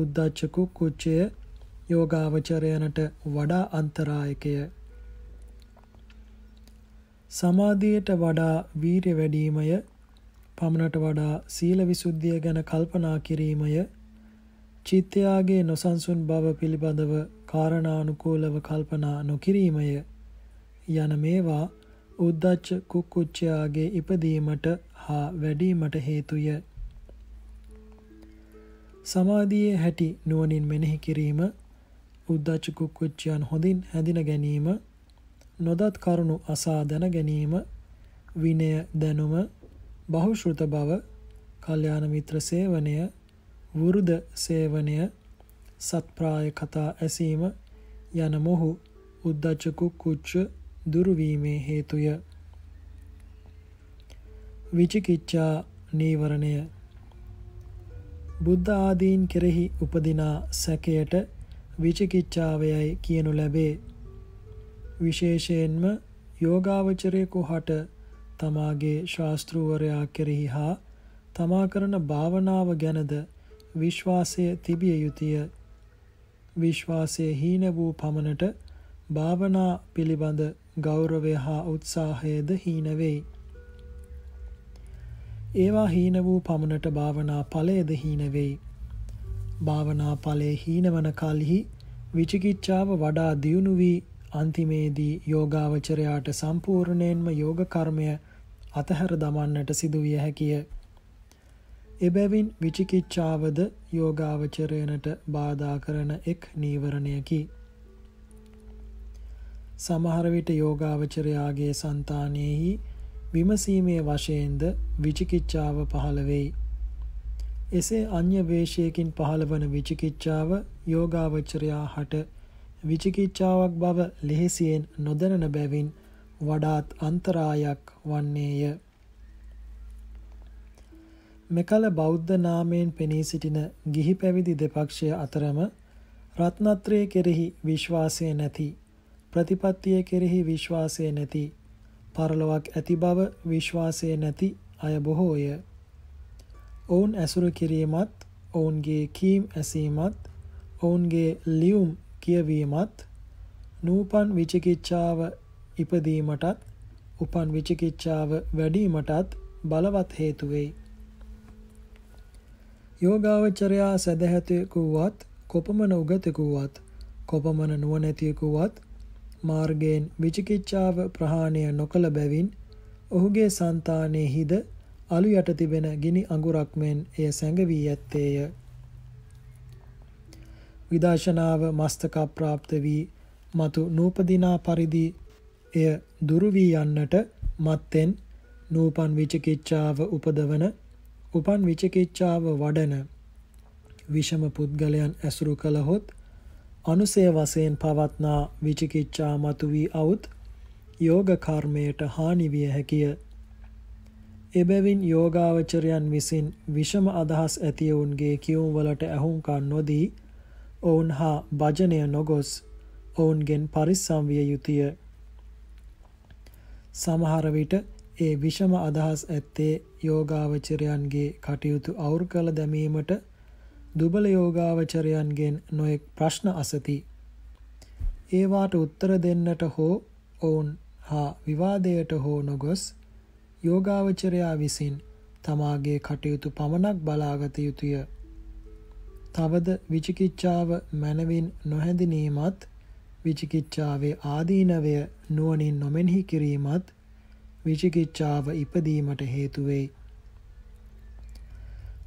උද්දච්ච කුක්කුච්චය යෝගාවචරයනට වඩා අන්තරායකය. සමාධියට වඩා වීරිය වැඩිමය පමණට වඩා සීල විසුද්ධිය ගැන කල්පනා කිරීමය චිත්තයාගේ නොසන්සුන් බව පිළිබඳව කාරණානුකූලව කල්පනා නොකිරීමය යන මේවා උද්දච්ච කුක්කුච්චයාගේ ඉපදීමට හා වැඩීමට හේතුය. සමාධියේ හැටි නුවණින් මෙනෙහි කිරීම උද්දච්ච කුක්කුච්චයන් හොඳින් හැඳින ගැනීම නොදත් කරුණු අසා දැන ගැනීම විනය දැනුම බහුශෘත බව කල්යාණ මිත්‍ර සේවනය වුරුද සේවනය සත්ප්‍රාය කතා ඇසීම යන මොහු උද්දච්ච කුච්ච දුරුවීමේ හේතුය විචිකිච්ඡා නීවරණය බුද්ධ ආදීන් කෙරෙහි උපදිනා සැකයට විචිකිච්ඡාවයයි කියනු ලැබේ විශේෂයෙන්ම යෝගාවචරයකු හට තමාගේ ශාස්තෘවරයා කෙරෙහි හා තමා කරන භාවනාව ගැනද විශ්වාසය තිබිය යුතුය විශ්වාසය හීන වූ පමණට භාවනා පිළිබඳ ගෞරවය හා උත්සාහයද හීන වෙයි. ඒවා හීන වූ පමණට භාවනා ඵලයද හීන වෙයි. භාවනා ඵලයේ හීනවන කලෙහි විචිකිච්ඡාව වඩා දියුණු වී අන්තිමේදී යෝගාවචරයාට සම්පූර්ණයෙන්ම යෝග කර්මය අතහැර දමන්නට සිදුවිය හැකිය. එබැවින් විචිකිච්ඡාවද යෝගාවචරයනට බාධා කරන එක් නීවරණයකි. සමහර විට යෝගාවචරයාගේ సంతානෙහි විමසීමේ වශයෙන්ද විචිකිච්ඡාව පහළ වෙයි. එසේ අන්‍ය වේශයකින් පහළ වන විචිකිච්ඡාව යෝගාවචරයා හට විචිකිච්ඡාවක් බව ලෙහෙසියෙන් නොදැනන බැවින් වඩාත් අන්තරායක් වන්නේය. මෙකල බෞද්ධ නාමයෙන් පෙනී සිටින ගිහි පැවිදි දෙපක්ෂය අතරම රත්නත්‍රයේ කෙරෙහි විශ්වාසය නැති ප්‍රතිපත්තිය කෙරෙහි විශ්වාසය නැති පරලොවක් ඇති බව විශ්වාසය නැති අය බොහෝය. ඔවුන් ඇසුරු කිරීමත් ඔවුන්ගේ කීම් ඇසීමත් ඔවුන්ගේ ලියුම් කියවීමත් නූපන් විචිකිච්ඡාව ඉපදීමටත් උපන් විචිකිච්ඡාව වැඩිවීමටත් බලවත් හේතු වෙයි. යෝගාවචරයා සදහැතෙකුවත් කොපමණ උගතෙකුවත් කොපමණ නුවණැතියෙකුවත් මාර්ගයෙන් විචිකිච්ඡාව ප්‍රහාණය නොකළ බැවින් ඔහුගේ సంతානෙහිද අලු යට තිබෙන ගිනි අඟුරක් මෙන් එය සැඟවී ඇත්තේය. විදර්ශනාව මස්තක ප්‍රාප්ත වී මතු නූපදිනා පරිදි එය දුරු වී යන්නට මත්තෙන් නූපන් විචිකිච්ඡාව උපදවන උපන් විචිකිච්ඡාව වඩන විෂම පුද්ගලයන් ඇසුරු කළහොත් අනුසය වශයෙන් පවත්නා විචිකිච්ඡා මතු වී අවුත් යෝග කර්මයට හානි විය හැකිය. එබැවින් යෝගාවචරයන් විසින් විෂම අදහස් ඇති වුන්ගේ කියුම් වලට ඇහුම්කන් නොදී ඔවුන් හා භජනය නොගොස් ඔවුන්ගෙන් පරිස්සම් විය යුතුය. සමහර විට ඒ විෂම අදහස් ඇත්තේ යෝගාවචරයන්ගේ කටයුතු අවුල් කළ දැමීමට දුබල යෝගාවචරයන්ගෙන් නොයෙක් ප්‍රශ්න අසති. ඒවාට උත්තර දෙන්නට හෝ ඔවුන් හා විවාදයට හෝ නොගොස් යෝගාවචරයා විසින් තමාගේ කටයුතු පමණක් බලාගත යුතුය. තවද විචිකිච්ඡාව මනවින් නොහැඳිනීමත් විචිකිච්ඡාවේ ආදීනවය නුවණින් නොමෙනෙහි කිරීමත් විචිකිච්ඡාව ඉපදීමට හේතු වෙයි.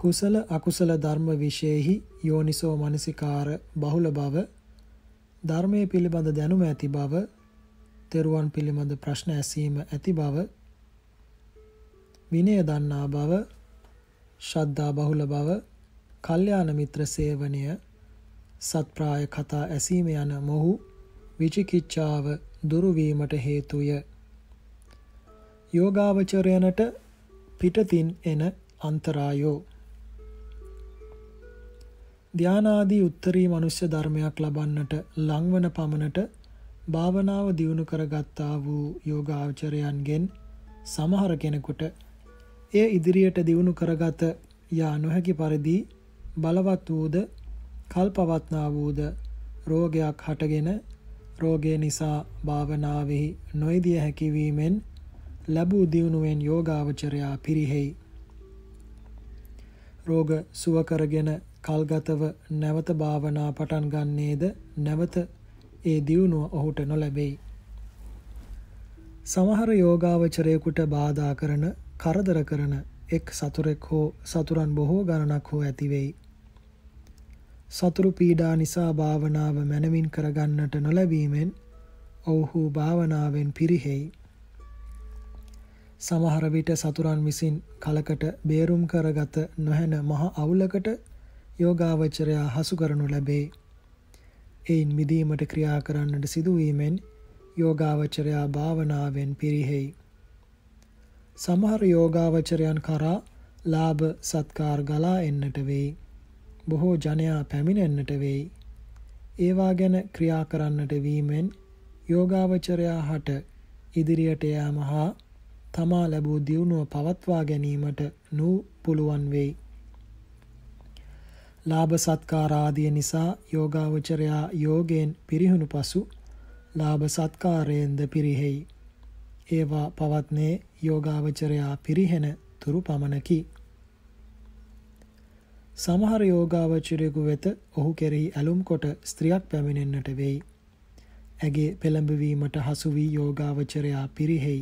කුසල අකුසල ධර්ම විශේෂෙහි යෝනිසෝ මනසිකාර බහුල බව ධර්මයේ පිළිබඳ දැනුම ඇති බව තෙරුවන් පිළිබඳ ප්‍රශ්න ඇසීම ඇති බව විනය දන්නා බව ශ්‍රද්ධා බහුල බව කල්යාණ මිත්‍ර සේවනය සත්ප්‍රාය කතා ඇසීම යන මොහු විචිකිච්ඡාව දුරුවීමට හේතුය. යෝගාවචරයනට පිටතින් එන අන්තරායෝ. ධානාදී උත්තරී මනුෂ්‍ය ධර්මයක් ලබන්නට ලංවන පමණට භාවනාව දියුණු කරගත්තා වූ යෝගාචරයන්ගෙන් සමහර කෙනෙකුට එය ඉදිරියට දියුණු කරගත යා නොහැකි පරිදි බලවත් වූද කල්පවත්නා වූද රෝගයක් හටගෙන රෝගය නිසා භාවනාවෙහි නොයදිය හැකිවීමෙන් ලැබූ දියුණුවෙන් යෝගාවචරයා පිරිහෙයි. රෝග සුව කරගෙන කල්ගතව නැවත භාවනා පටන් ගන්නේද නැවත ඒ දියුණුව ඔහුට නොලැබෙයි. සමහර යෝගාවචරයෙකුට බාධා කරන කරදර කරන එක් සතුරෙක් හෝ සතුරන් බොහෝ ගණනක් හෝ ඇතිවෙයි. සතුරු පීඩා නිසා භාවනාව මනමින් කරගන්නට නොලැබීමෙන් ඔවුහු භාවනාවෙන් පිරිහෙයි. සමහර විට සතුරන් විසින් කලකට බේරුම් කරගත නොහැන මහ අවුලකට යෝගාවචරයා හසු කරනු ලැබේ. එයින් මිදීමට ක්‍රියා කරන්නට සිදුවීමෙන් යෝගාවචරයා භාවනාවෙන් පිරිහෙයි. සමහර යෝගාවචරයන් කරා ලාභ සත්කාර ගලා එන්නට වෙයි. බොහෝ ජනයා පැමිණෙන්නට වෙයි. ඒවා ගැන ක්‍රියා කරන්නට වීමෙන් යෝගාවචරයා හට ඉදිරියට යාම හා තමා ලැබූ දියුණුව පවත්වා ගැනීමට නූ පුළුවන් වෙයි. ලාභ සත්කාර ආදිය නිසා යෝගාවචරයා යෝගයෙන් පිරිහුණු පසු ලාභ සත්කාරයෙන්ද පිරිහෙයි. ඒවා පවත්නේ යෝගාවචරයා පිරිහෙන තුරු පමණකි. සමහර යෝගාවචරයෙකු වෙත ඔහු කෙරෙහි ඇලුම් කොට ස්ත්‍රියක් පැමිණෙන්නට වෙයි. ඇගේ පෙළඹවීමට හසු වී යෝගාවචරයා පිරිහෙයි.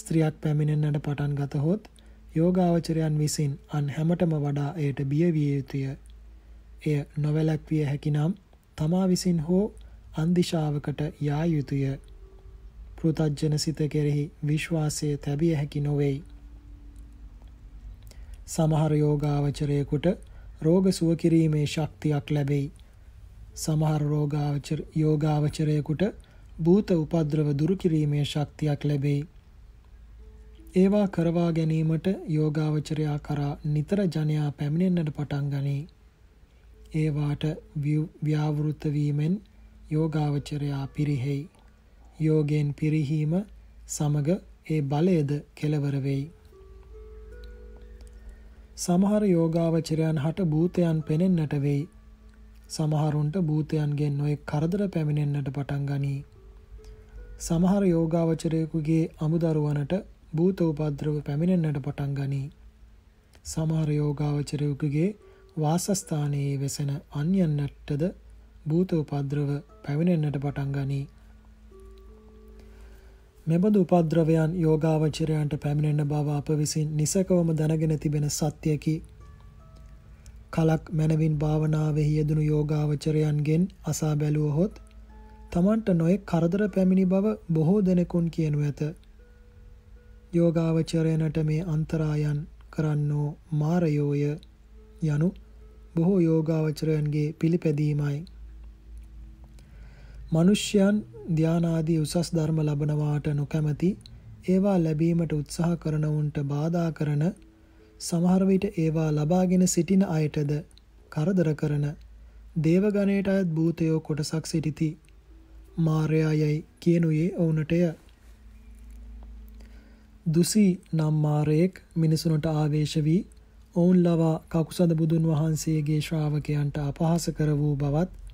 ස්ත්‍රියක් පැමිණෙන්නට පටන් ගතහොත් යෝගාවචරයන් විසින් අන් හැමටම වඩා එයට බිය විය යුතුය. එය නොවැළැක්විය හැකිනම් තමා විසින් හෝ අන්දිශාවකට යා යුතුය. පෘතජ්ජන සිත කෙරෙහි විශ්වාසය තැබිය හැකි නොවෙයි. සමහර යෝගාවචරයෙකුට රෝග සුව කිරීමේ ශක්තියක් ලැබෙයි. සමහර රෝගාවචර යෝගාවචරයෙකුට භූත උපද්‍රව දුරු කිරීමේ ශක්තියක් ලැබෙයි. ඒවා කරවා ගැනීමට යෝගාවචරයා කරා නිතර ජනයා පැමිණෙන්නට පටන් ගනී. ඒවාට ව්‍යවෘත වීමෙන් යෝගාවචරයා පිරිහෙයි. යෝගෙන් පිරිහීම සමග ඒ බලයද කෙලවර වෙයි. සමහර යෝගාවචරයන් හට භූතයන් පෙනෙන්නට වෙයි. සමහරුන්ට භූතයන්ගෙන් නොයෙක් කරදර පැමිණෙන්නට පටන් ගනී. සමහර යෝගාවචරයෙකුගේ අමුදරුවනට භූත උපද්‍රව පැමිණෙන්නට පටන් ගනී. සමහර යෝගාවචරයෙකුගේ වාසස්ථානයේ වෙසෙන අන්‍යන්නටද භූත උපද්‍රව පැමිණෙන්නට පටන් ගනී. මෙබඳු උපද්‍රවයන් යෝගාවචරයන්ට පැමිණෙන බව අප විසින් නිසකවම දැනගෙන තිබෙන සත්‍යයකි. කලක් මැනවින් භාවනාවෙහි යෙදුණු යෝගාවචරයන්ගෙන් අසා බැලුවහොත් තමන්ට නොයෙක් කරදර පැමිණි බව බොහෝ දෙනෙකුන් කියනු ඇත. යෝගාවචරයනට මේ අන්තරායන් කරන්නෝ මාරයෝය යනු බොහෝ යෝගාවචරයන්ගේ පිළිපැදීමයි. මනුෂ්‍යයන් ධානාදී උසස් ධර්ම ලබනවාට නොකැමති ඒවා ලැබීමට උත්සාහ කරනවුන්ට බාධා කරන සමහර විට ඒවා ලබාගෙන සිටින අයටද කරදර කරන දේවගණයට අයත් භූතයෝ කොටසක් සිටිති මාරයායයි කියනුයේ ඔවුනටය දුසී නම් මාරයෙක් මිනිසුනට ආවේශ වී ඔවුන් ලවා කකුසඳ බුදුන් වහන්සේගේ ශ්‍රාවකයන්ට අපහාස කර වූ බවත්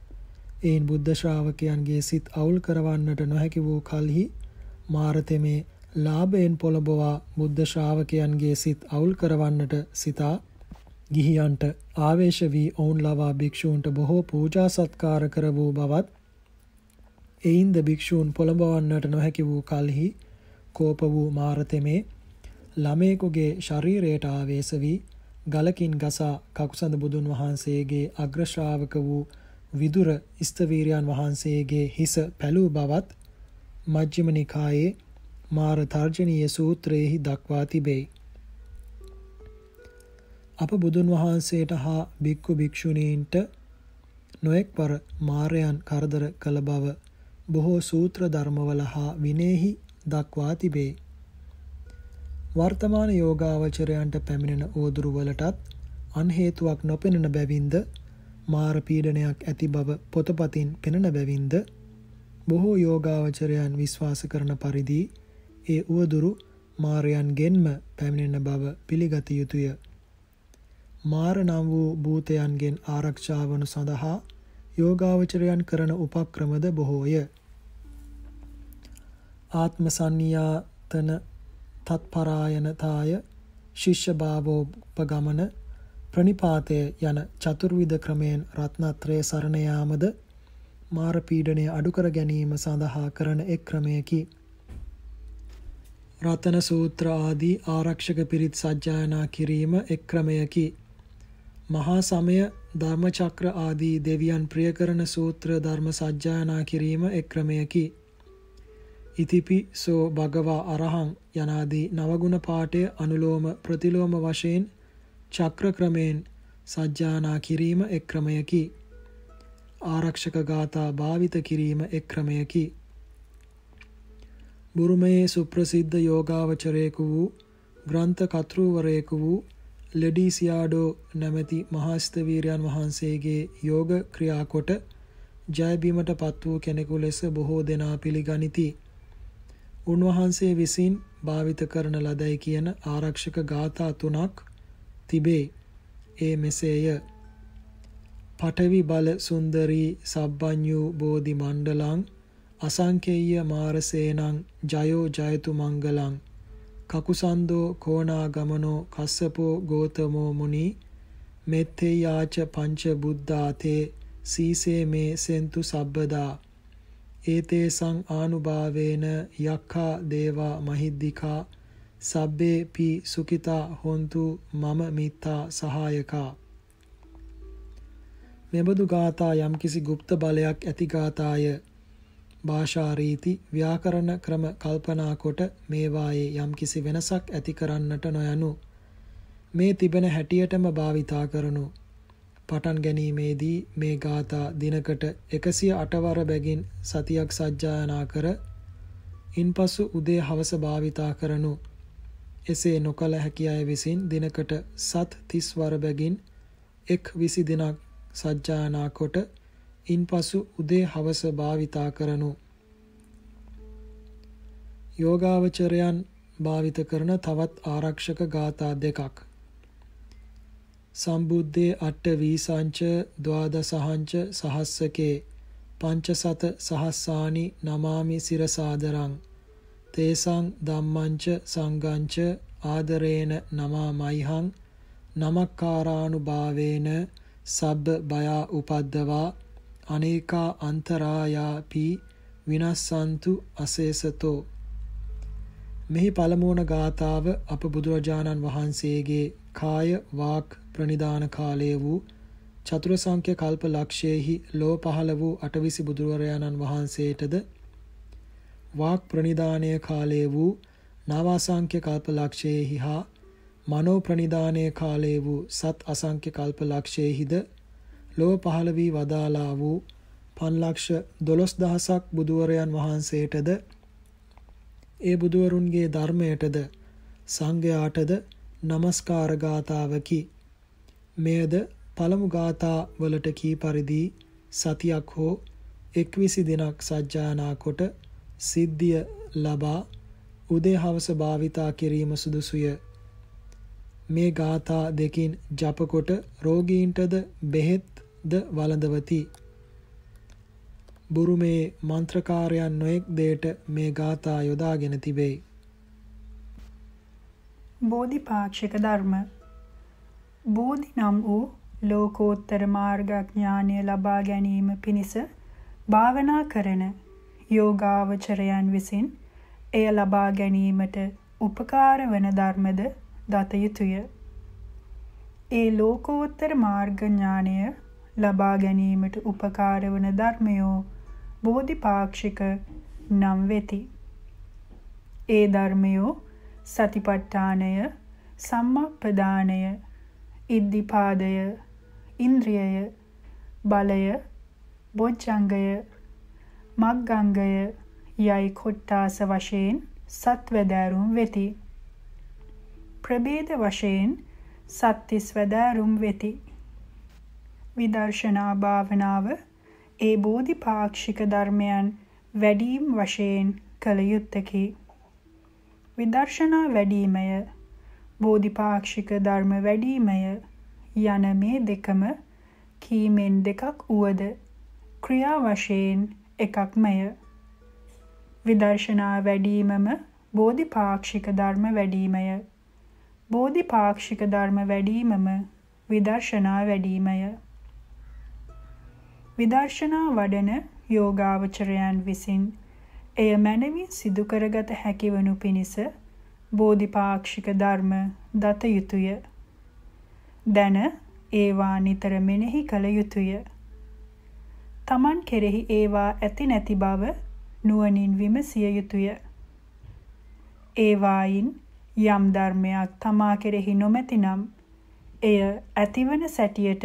එයින් බුද්ධ ශ්‍රාවකයන්ගේ සිත් අවුල් කරවන්නට නොහැකි වූ කලෙහි මාරතෙමේ ලාභයෙන් පොළඹවා බුද්ධ ශ්‍රාවකයන්ගේ සිත් අවුල් කරවන්නට සිතා ගිහියන්ට ආවේශ වී ඔවුන් ලවා භික්ෂූන්ට බොහෝ පූජා සත්කාර කර වූ බවත් එයින්ද භික්ෂූන් පොළඹවන්නට නොහැකි වූ කලෙහි කෝප වූ මාරතෙමේ ළමයෙකුගේ ශරීරයට ආවේශ වී ගලකින් ගසා කකුසඳ බුදුන් වහන්සේගේ අග්‍ර ශ්‍රාවක වූ විදුර ස්තවීරයන් වහන්සේගේ හිස පැලූ බවත් මජ්ක්‍ධිම නිකායේ මාර තර්ජනීය සූත්‍රයේහි දක්වා තිබේ. අප බුදුන් වහන්සේට හා භික්ඛු භික්ෂුණීන්ට නොඑක්වර මාරයන් කරදර කළ බව බොහෝ සූත්‍ර ධර්මවල හා විනේහි දක්වා තිබේ. වර්තමාන යෝගාවචරයන්ට පැමිණෙන ඕදුරු වලටත් අන් හේතුවක් නොපෙනෙන බැවින්ද මාර පීඩනයක් ඇති බව පොතපතින් පෙනෙන බැවින්ද බොහෝ යෝගාවචරයන් විශ්වාස කරන පරිදි ඒ උවදුරු මාරයන්ගෙන්ම පැමිණෙන බව පිළිගත යුතුය. මාර නම් වූ භූතයන්ගෙන් ආරක්ෂා වනු සඳහා යෝගාවචරයන් කරන උපක්‍රමද බොහෝය. ආත්ම සංනියාතන තත්පරායනතාය ශිෂ්‍ය භාවෝපගමන ප්‍රනිපාතය යන චතුර්විධ ක්‍රමයෙන් රත්නත්‍රය සරණ යාමද මාර පීඩණය අඩු කර ගැනීම සඳහා කරන එක් ක්‍රමයකි. රතන සූත්‍ර ආදී ආරක්ෂක පිරිත් සජ්ජායනා කිරීම එක් ක්‍රමයකි. මහා සමය ධර්මචක්‍ර ආදී දෙවියන් ප්‍රියකරන සූත්‍ර ධර්ම සජ්ජායනා කිරීම එක් ක්‍රමයකි. ඉතිපි සෝ භගවා අරහං යනාදී නවගුණ පාඨය අනුලෝම ප්‍රතිලෝම වශයෙන් චක්‍ර ක්‍රමයෙන් සජ්ජානා කිරීම එක් ක්‍රමයකි. ආරක්ෂක ගාථා භාවිත කිරීම එක් ක්‍රමයකි. බුරුමයේ සුප්‍රසිද්ධ යෝගාවචරයෙකු වූ ග්‍රන්ථ කතෘවරයෙකු වූ ලෙඩීසියාඩෝ නැමැති මහස්තවීරයන් වහන්සේගේ යෝග ක්‍රියාකොට ජයබීමට පත් වූ කෙනෙකු ලෙස බොහෝ දෙනා පිළිගනිති. උන්වහන්සේ විසින් භාවිත කරන ලදැයි කියන ආරක්ෂක ගාථා තුනක් තිබේ. ඒ මෙසේය. පඨවි බල සුන්දරී සබ්බඤ්ඤූ බෝධි මණ්ඩලං අසංකේය මාරසේනං ජයෝ ජයතු මංගලං කකුසන්தோ කෝණාගමනෝ කස්සපෝ ගෝතමෝ මුනි මෙත්තේ යාච පංච බුද්ධාතේ සීසේ මේ සෙන්තු සබ්බදා ඒතේසං ආනුභාවේන යක්ඛා දේවා මහිද්దికා සබ්බේ පි සුකිතා හොන්තු මම මිත්තා සහායකා මෙබඳු ගාථා යම්කිසි গুপ্ত බලයක් ඇති ගාථාය භාෂා රීති ව්‍යාකරණ ක්‍රම කල්පනා කොට මේවායේ යම්කිසි වෙනසක් ඇති කරන්නට නොයනු මේ තිබෙන හැටියටම භාවිතා කරනු පටන් ගැනීමේදී මේ ගාථා දිනකට 108 වර බැගින් සතියක් සජ්ජායනා කර ඉන්පසු උදේ හවස භාවිතා කරනු එසේ නොකළ හැකි අය විසින් දිනකට සත් 30 වර බැගින් එක් 20 දිනක් සජ්ජායනා කොට ඉන්පසු උදේ හවස භාවිතා කරනු යෝගාවචරයන් භාවිත කරන තවත් ආරක්ෂක ගාථා දෙකක් සම්බුද්ධේ අට්ඨ වීසංච ද්වාදසහංච සහස්සකේ පංචසත සහස්සානි නමාමි සිරසාදරං තේසං ධම්මංච සංගංච ආදරේන නමාමයිහං නමක්කාරානුභාවේන සබ්බ බයා උපද්දවා අනේකා අන්තරායාපි විනස්සන්තු අසේසතෝ මෙහි පළමුවන ගාථාව අප බුදුරජාණන් වහන්සේගේ කාය වාක් ප්‍රනිධාන කාලයේ වූ චතුර සංඛ්‍ය කල්ප ලක්ෂයේහි ලෝ පහළ වූ අටවිසි බුදුරජාණන් වහන්සේටද වාක් ප්‍රනිධානය කාලයේ වූ නාවාසංඛ්‍ය කල්පලක්ෂයෙහි හා මනෝ ප්‍රනිධානය කාලයේ වූ සත් අසංඛ්‍ය කල්පලක්ෂයෙහිද ලොව පහළ වී වදාලා වූ පන්ලක්ෂ දොළොස් දහසක් බුදුවරයන් වහන්සේටද ඒ බුදුවරුන්ගේ ධර්මයටද සංඝයාටද নমස්කාර ගාතාවකි මෙයද පළමු ගාථා වලට කී පරිදි සතියක් හෝ 21 දිනක් සජ්ජායනා කොට සිද්ධිය ලබා උදේ හවස භාවිතා කිරීම සුදුසුය. මේ ගාථා දෙකින් ජපකොට රෝගීන්ටද බෙහෙත්ද වළඳවති. බුරුමේ මන්ත්‍රකාරයන් නොයෙක් දෙයට මේ ගාථා යොදාගෙන තිබේ. බෝධිපාක්ෂික ධර්ම බෝධි නම් වූ ලෝකෝත්තර මාර්ගඥානය ලබා ගැනීම පිණිස භාවනා කරන යෝගාවචරයන් විසින් එය ලබා ගැනීමට උපකාර වන ධර්මද දත යුතුය. ඒ ලෝකෝත්තර මාර්ග ඥානය ලබා ගැනීමට උපකාර වන ධර්මයෝ බෝධිපාක්ෂික නම් වෙති. ඒ ධර්මයෝ සතිපට්ඨානය, සම්මාප්පදානය, ඉද්ධිපාදය, ඉන්ද්‍රියය, බලය, බොජ්ජංගය මග්ගංගය යයි කොට්ටාස වශයෙන් සත්වැදෑරුම් වෙති. ප්‍රභේද වශයෙන් සත්තිස් වැදෑරුම් වෙති. විදර්ශනා භාවනාව ඒ බෝධිපාක්ෂික ධර්මයන් වැඩීම් වශයෙන් කළ යුත්තකි. විදර්ශනා වැඩීමය බෝධිපාක්ෂික ධර්ම වැඩීමය යන මේ දෙකම කීමෙන් දෙකක් වුවද ක්‍රියා වශයෙන් එකක්මය. විදර්ශනා වැඩීමම බෝධිපාක්ෂික ධර්ම වැඩීමය. බෝධිපාක්ෂික ධර්ම වැඩීමම විදර්ශනා වැඩීමය. විදර්ශනා වඩන යෝගාවචරයන් විසින් එය මැනවින් සිදු කරගත හැකිවනු පිණිස බෝධිපාක්ෂික ධර්ම දත යුතුය. දැන ඒවා නිතර මෙනෙහි කළ යුතුය. තමන් කෙරෙහි ඒවා ඇති නැති බව නුවණින් විමසිය යුතුය. ඒවායින් යම් ධර්මයක් තමා කෙරෙහි නොමැතිනම් එය ඇතිවන සැටියට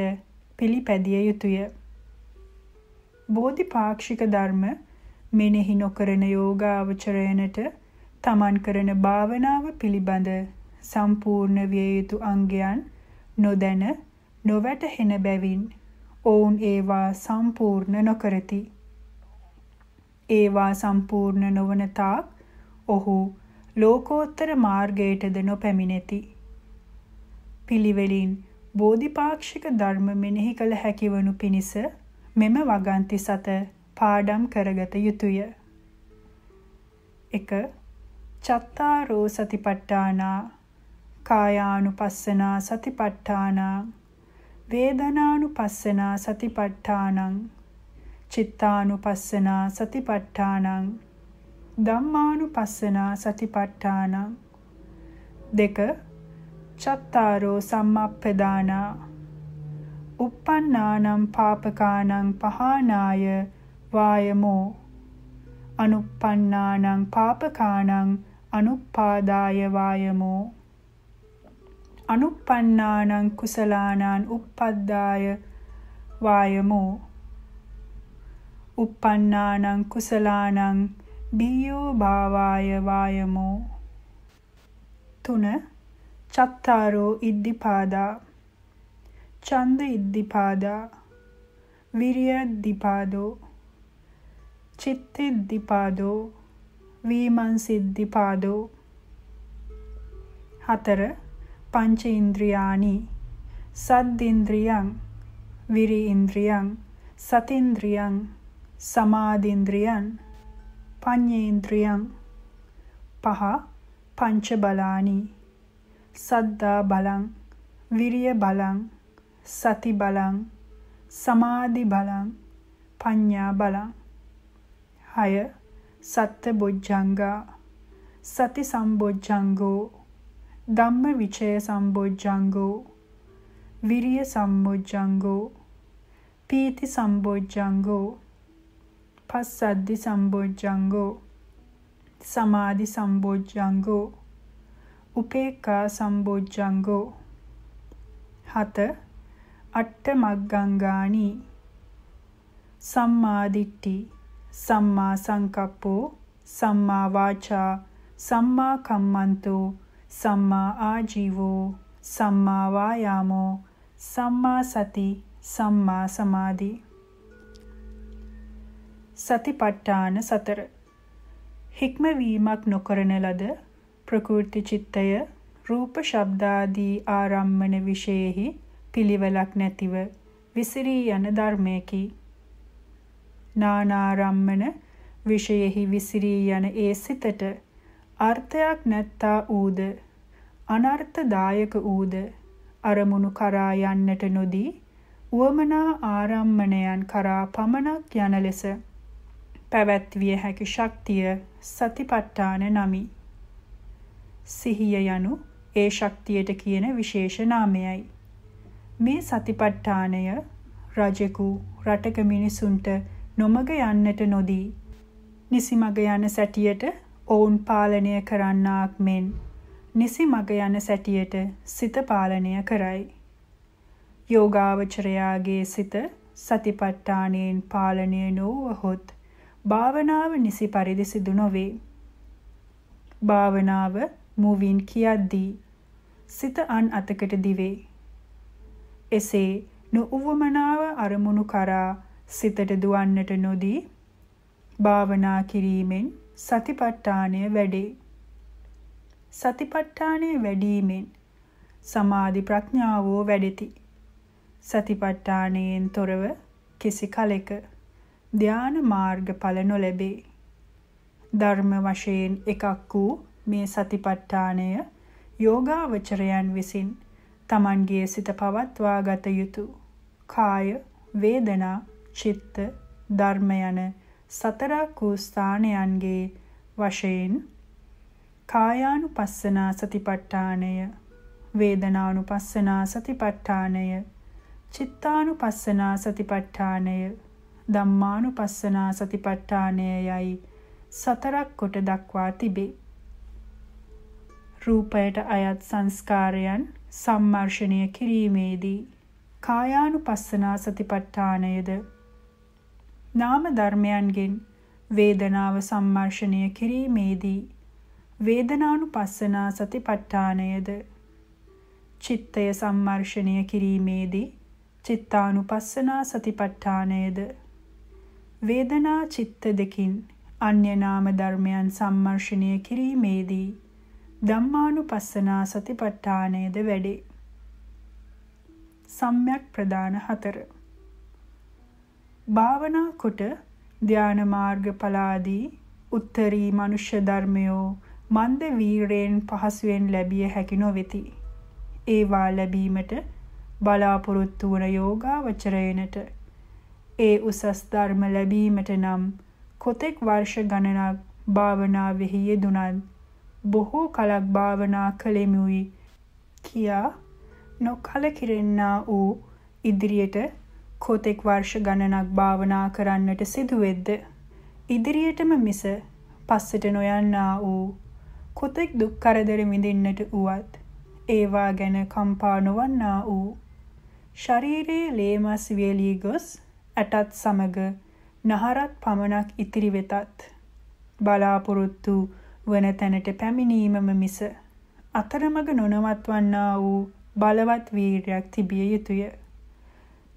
පිළිපැදිය යුතුය. බෝධිපාක්ෂික ධර්ම මෙනෙහි නොකරන යෝගාවචරයනට තමන් කරන භාවනාව පිළිබඳ සම්පූර්ණ විය යුතු අංගයන් නොදැන නොවැටහෙන බැවින් ඔවුන් ඒවා සම්පූර්ණ නොකරති. ඒවා සම්පූර්ණ නොවන තාක් ඔහු ලෝකෝත්තර මාර්ගයටද නොපැමිණෙති. පිළිවෙලින් බෝධිපාක්ෂික ධර්ම මෙනෙහි කළ හැකිවනු පිණිස මෙම වගන්ති සත පාඩම් කරගත යුතුය. 1. චත්තාරෝ සතිපට්ඨානා කායානුපස්සනා සතිපට්ඨානා වේදනානුපස්සනා සතිපට්ඨානං චිත්තානුපස්සනා සතිපට්ඨානං ධම්මානුපස්සනා සතිපට්ඨානං දෙක චත්තාරෝ සම්මප්පදානා uppannānaṁ pāpakānaṁ pahānāya vāyamo anuppannānaṁ pāpakānaṁ anuppādāya vāyamo අනුප්පන්නානං කුසලානං uppadaaya වායමෝ uppannānaṁ කුසලානං බියෝ භාවාය වායමෝ 3 චත්තාරෝ ඉද්ධිපාදා ඡන්ද ඉද්ධිපාදා විරිය දිපාදෝ චිත්ති දිපාදෝ වීමන් සිද්ධිපාදෝ 4 පංච ඉන්ද්‍රියානි සද්දින්ද්‍රියං විරි ඉන්ද්‍රියං සතින්ද්‍රියං සමාධින්ද්‍රියං පඤ්ඤේන්ද්‍රියං පහ පංච බලානි සද්දා බලං විරිය බලං සති බලං සමාධි බලං පඤ්ඤා බලං 6 සත්ත බොජ්ජංගා සති සම්බොජ්ජංගෝ ධම්ම විචය සම්බොජ්ජංගෝ විරිය සම්බොජ්ජංගෝ පීති සම්බොජ්ජංගෝ පස්සද්දි සම්බොජ්ජංගෝ සමාධි සම්බෝජ්ජංගෝ උපේක්ඛා සම්බෝජ්ජංගෝ හත අට්ඨ මග්ගංගානි සම්මාදිට්ඨි සම්මා සංකප්පෝ සම්මා වාචා සම්මා කම්මන්තෝ සම්මා ආජීවෝ සම්මා වායාමෝ සම්මා සති සම්මා සමාධි සතිපට්ඨාන සතර හික්මවීමක් නොකරන ලද ප්‍රකෘති චිත්තය රූප ශබ්දාදී ආරම්මන විශේෂෙහි පිළිවෙලක් නැතිව විසිරී යන ධර්මයකි නානාරම්මන විශේෂෙහි විසිරී යන ඒ සිතට අර්ථයක් නැත්තා ඌද අනර්ථදායක ඌද අරමුණු කරා යන්නට නොදී උවමනා ආරම්මණයන් කරා පමණක් යන ලෙස පැවැත්විය හැකි ශක්තිය සතිපට්ඨාන නමි සිහිය යනු ඒ ශක්තියට කියන විශේෂ නාමයයි මේ සතිපට්ඨානය රජෙකු රටක මිනිසුන්ට නොමග යන්නට නොදී නිසිමග යන සැටියට ඔවුන් පාලනය කරන්නාක් මෙන් නිසි මග යන සැටියට සිත පාලනය කරයි. යෝගාවචරයාගේ සිත සතිපට්ඨානයෙන් පාලනය නොවහොත් භාවනාව නිසි පරිදි සිදු නොවේ. භාවනාව මුවින් කියද්දී සිත අන් අතකට දිවේ. එසේ නොඋවමනාව අරමුණු කරා සිතට දුවන්නට නොදී භාවනා කිරීමෙන් සතිපට්ඨානය වැඩේ. සතිපට්ඨානය වැඩීමෙන් සමාධි ප්‍රඥාවෝ වැඩෙති. සතිපට්ඨානයෙන් තොරව කිසි කලෙක ධාන මාර්ගඵල නොලැබේ. ධර්ම වශයෙන් එකක් වූ මේ සතිපට්ඨානය යෝගාවචරයන් විසින් තමන්ගේ සිත පවත්වා ගත යුතු කාය වේදනා චිත්ත ධර්ම යන සතරක් වූ ස්ථානයන්ගේ වශයෙන් කායානුපස්සනා සතිපට්ඨානය වේදනානුපස්සනා සතිපට්ඨානය චිත්තානුපස්සනා සතිපට්ඨානය ධම්මානුපස්සනා සතිපට්ඨානයයි සතරක් කොට දක්වා තිබේ. රූපයට අයත් සංස්කාරයන් සම්මර්ෂණය කිරීමේදී කායානුපස්සනා සතිපට්ඨානයද නාම ධර්මයන්ගෙන් වේදනාව සම්මර්ෂණය කිරීමේදී වේදනානුපස්සනා සතිපට්ඨානයද චිත්තය සම්මර්ෂණය කිරීමේදී චිත්තානුපස්සනා සතිපට්ඨානයද වේදනා චිත්ත දෙකින් අන්‍ය නාම ධර්මයන් සම්මර්ෂණය කිරීමේදී ධම්මානුපස්සනා සතිපට්ඨානයද වැඩේ සම්‍යක් ප්‍රදාන 4 භාවනා කොට ධාන මාර්ගඵලාදී උත්තරී මනුෂ්‍ය ධර්මයෝ මන්ද වීරයෙන් පහසුවෙන් ලැබිය හැකි නොවෙති. ඒවා ලැබීමට බලාපොරොත්තු වන යෝගාවචරයනට ඒ උසස් ධර්ම ලැබීමට නම් කොතෙක් වර්ෂ ගණනක් භාවනාවෙහි යෙදුණත් බොහෝ කලක් භාවනා කළෙමුයි කියා නොකලකිරෙන්නා වූ ඉදිරියට කොතෙක් වර්ෂ ගණනක් භාවනා කරන්නට සිදුවෙද්ද ඉදිරියටම මිස පස්සට නොයන්නා වූ කොතෙක් දුක් කරදර විඳින්නට වුවත් ඒවා ගැන කම්පා නොවන්නා වූ ශරීරයේ ලේමස් වියලී ගොස් ඇටත් සමග නහරත් පමණක් ඉතිරි වෙතත් බලාපොරොත්තු වන තැනට පැමිණීමම මිස අතරමඟ නොනවත්වන්නා වූ බලවත් වීරයක් තිබිය යුතුය.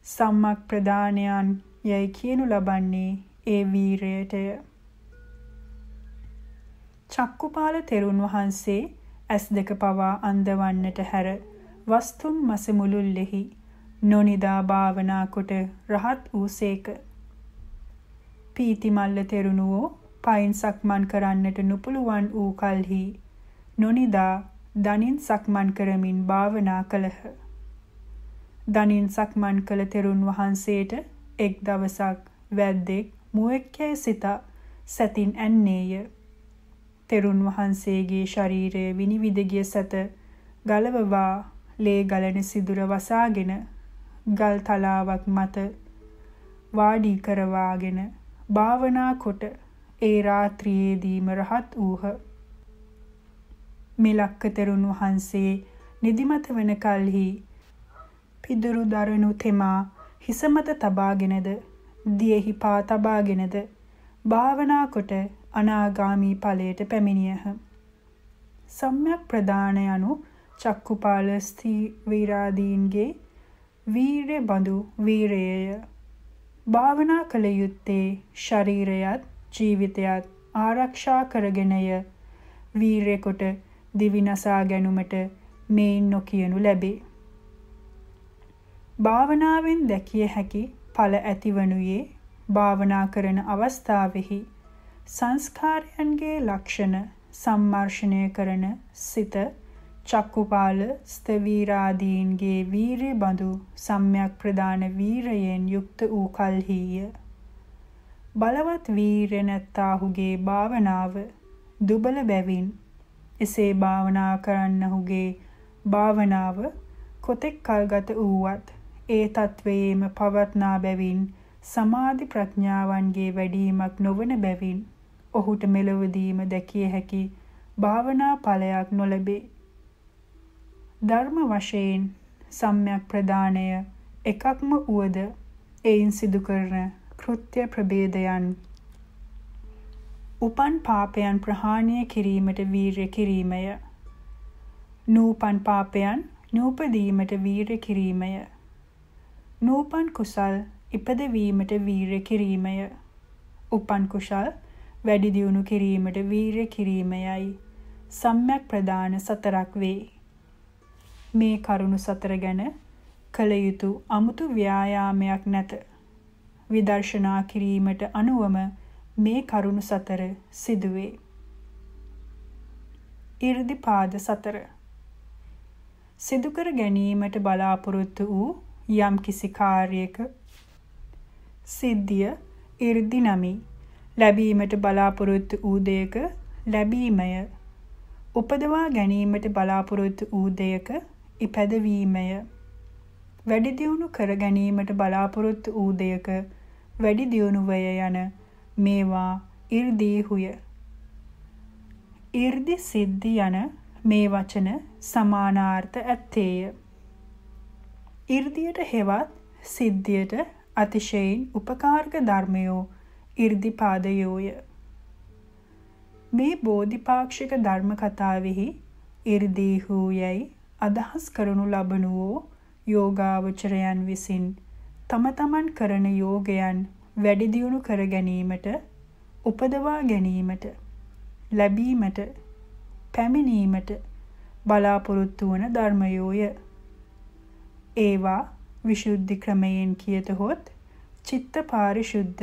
සම්මක් ප්‍රදානයන් යැයි කියනු ලබන්නේ ඒ වීරයටය. චක්කුපාල තෙරුන් වහන්සේ ඇස් දෙක පවා අන්දවන්නට හැර වස්තුන් මස මුළුල්ලෙහි නොනිදා භාවනා කොට රහත් වූසේක. පීතිමල්ල තෙරුණුවෝ පයින් සක්මන් කරන්නට නොපුළුවන් වූ කල්හි නොනිදා දනින් සක්මන් කරමින් භාවනා කළහ. ධනින් සක්මන් කළ තෙරුන් වහන්සේට එක් දවසක් වැද්දෙක් මුවෙක්කැයි සිතා සැතින් ඇන්නේය. තෙරුන් වහන්සේගේ ශරීරය විනිවිදගිය සැත ගලවවා ලේ ගලන සිදුර වසාගෙන ගල් තලාවක් මත වාඩි කරවාගෙන භාවනා කොට ඒ රාත්‍රියේදීම රහත් වූහ. මෙලක්ක තෙරුන් වහන්සේ නිදිමත වන කල්හි පිදුරු දරනු තෙමා හිස මත තබාගෙනද දියෙහි පා තබාගෙනද භාවනා කොට අනාගාමී ඵලයට පැමිණියහ. සම්‍යක් ප්‍රදාන යනු චක්කුපාල ස්ථී වීරාදීන්ගේ වීරය බඳු වීරයය. භාවනා කළ යුත්තේ ශරීරයත් ජීවිතයත් ආරක්ෂා කරගෙනය වීරයෙකුට දිවිනසා ගැනුමට මෙයින් නොකියනු ලැබේ. භාවනාවෙන් දැකිය හැකි ඵල ඇතිවනුයේ භාවනා කරන අවස්ථාවෙහි සංස්කාරයන්ගේ ලක්ෂණ සම්මර්ෂණය කරන සිත චක්කුපාල ස්තවීරාදීන්ගේ වීරිය බඳු සම්‍යක් ප්‍රදාන වීරයෙන් යුක්ත වූ කල්හිය බලවත් වීරය නැත්තාහුගේ භාවනාව දුබල බැවින් එසේ භාවනා කරන්නහුගේ භාවනාව කොතෙක් කල්ගත වූවත් ඒ తත්වයේම පවත්නා බැවින් සමාධි ප්‍රඥාවන්ගේ වැඩිවීමක් නොවන බැවින් ඔහුට මෙලොවදීම දැකිය හැකි භාවනා ඵලයක් නොලැබේ. ධර්ම වශයෙන් සම්‍යක් ප්‍රදානය එකක්ම උවද එයින් සිදු කරන කෘත්‍ය ප්‍රභේදයන් උපන් පාපයන් ප්‍රහාණය කිරීමට වීරය කිරීමය. නූපන් පාපයන් නූපදීමට වීරය කිරීමය. නූපන් කුසල් ඉපදවීමට වීරය කිරීමය. උපන් කුසල් වැඩි දියුණු කිරීමට වීරය කිරීමයයි. සම්්‍යක් ප්‍රදාන සතරක් වේ. මේ කරුණු සතර ගැන කළ යුතු අමුතු ව්‍යායාමයක් නැත. විදර්ශනා කිරීමට අනුවම මේ කරුණු සතර සිදුවේ. 이르දිපාද සතර සිදුකර ගැනීමට බලාපොරොත්තු වූ යම් කිසි කාර්යයක සිද්ධිය 이르දි නමි. ලැබීමට බලාපොරොත්තු වූ දෙයක ලැබීමය. උපදවා ගැනීමට බලාපොරොත්තු වූ දෙයක ඉපැදවීමය. වැඩි දියුණු කර ගැනීමට බලාපොරොත්තු වූ දෙයක වැඩි දියුණු වය යන මේවා 이르දීහුය. 이르දි සිද්ධි යන මේ වචන සමානාර්ථ ඇත්තේය. 이르දියට හෙවත් සිද්ධියට අතිශයින් උපකාරක ධර්මයෝ 이르දිපාදයෝය. මේ බෝධිපාක්ෂික ධර්ම කතාවෙහි 이르දීහු යයි අදහස් කරනු ලබනුවෝ යෝගාවචරයන් විසින් තම තමන් කරන යෝගයන් වැඩි දියුණු කර ගැනීමට උපදවා ගැනීමට ලැබීමට පැමිණීමට බලාපොරොත්තු වන ධර්මයෝය. ඒවා විශුද්ධි ක්‍රමයෙන් කියතහොත් චිත්ත පාරිශුද්ධ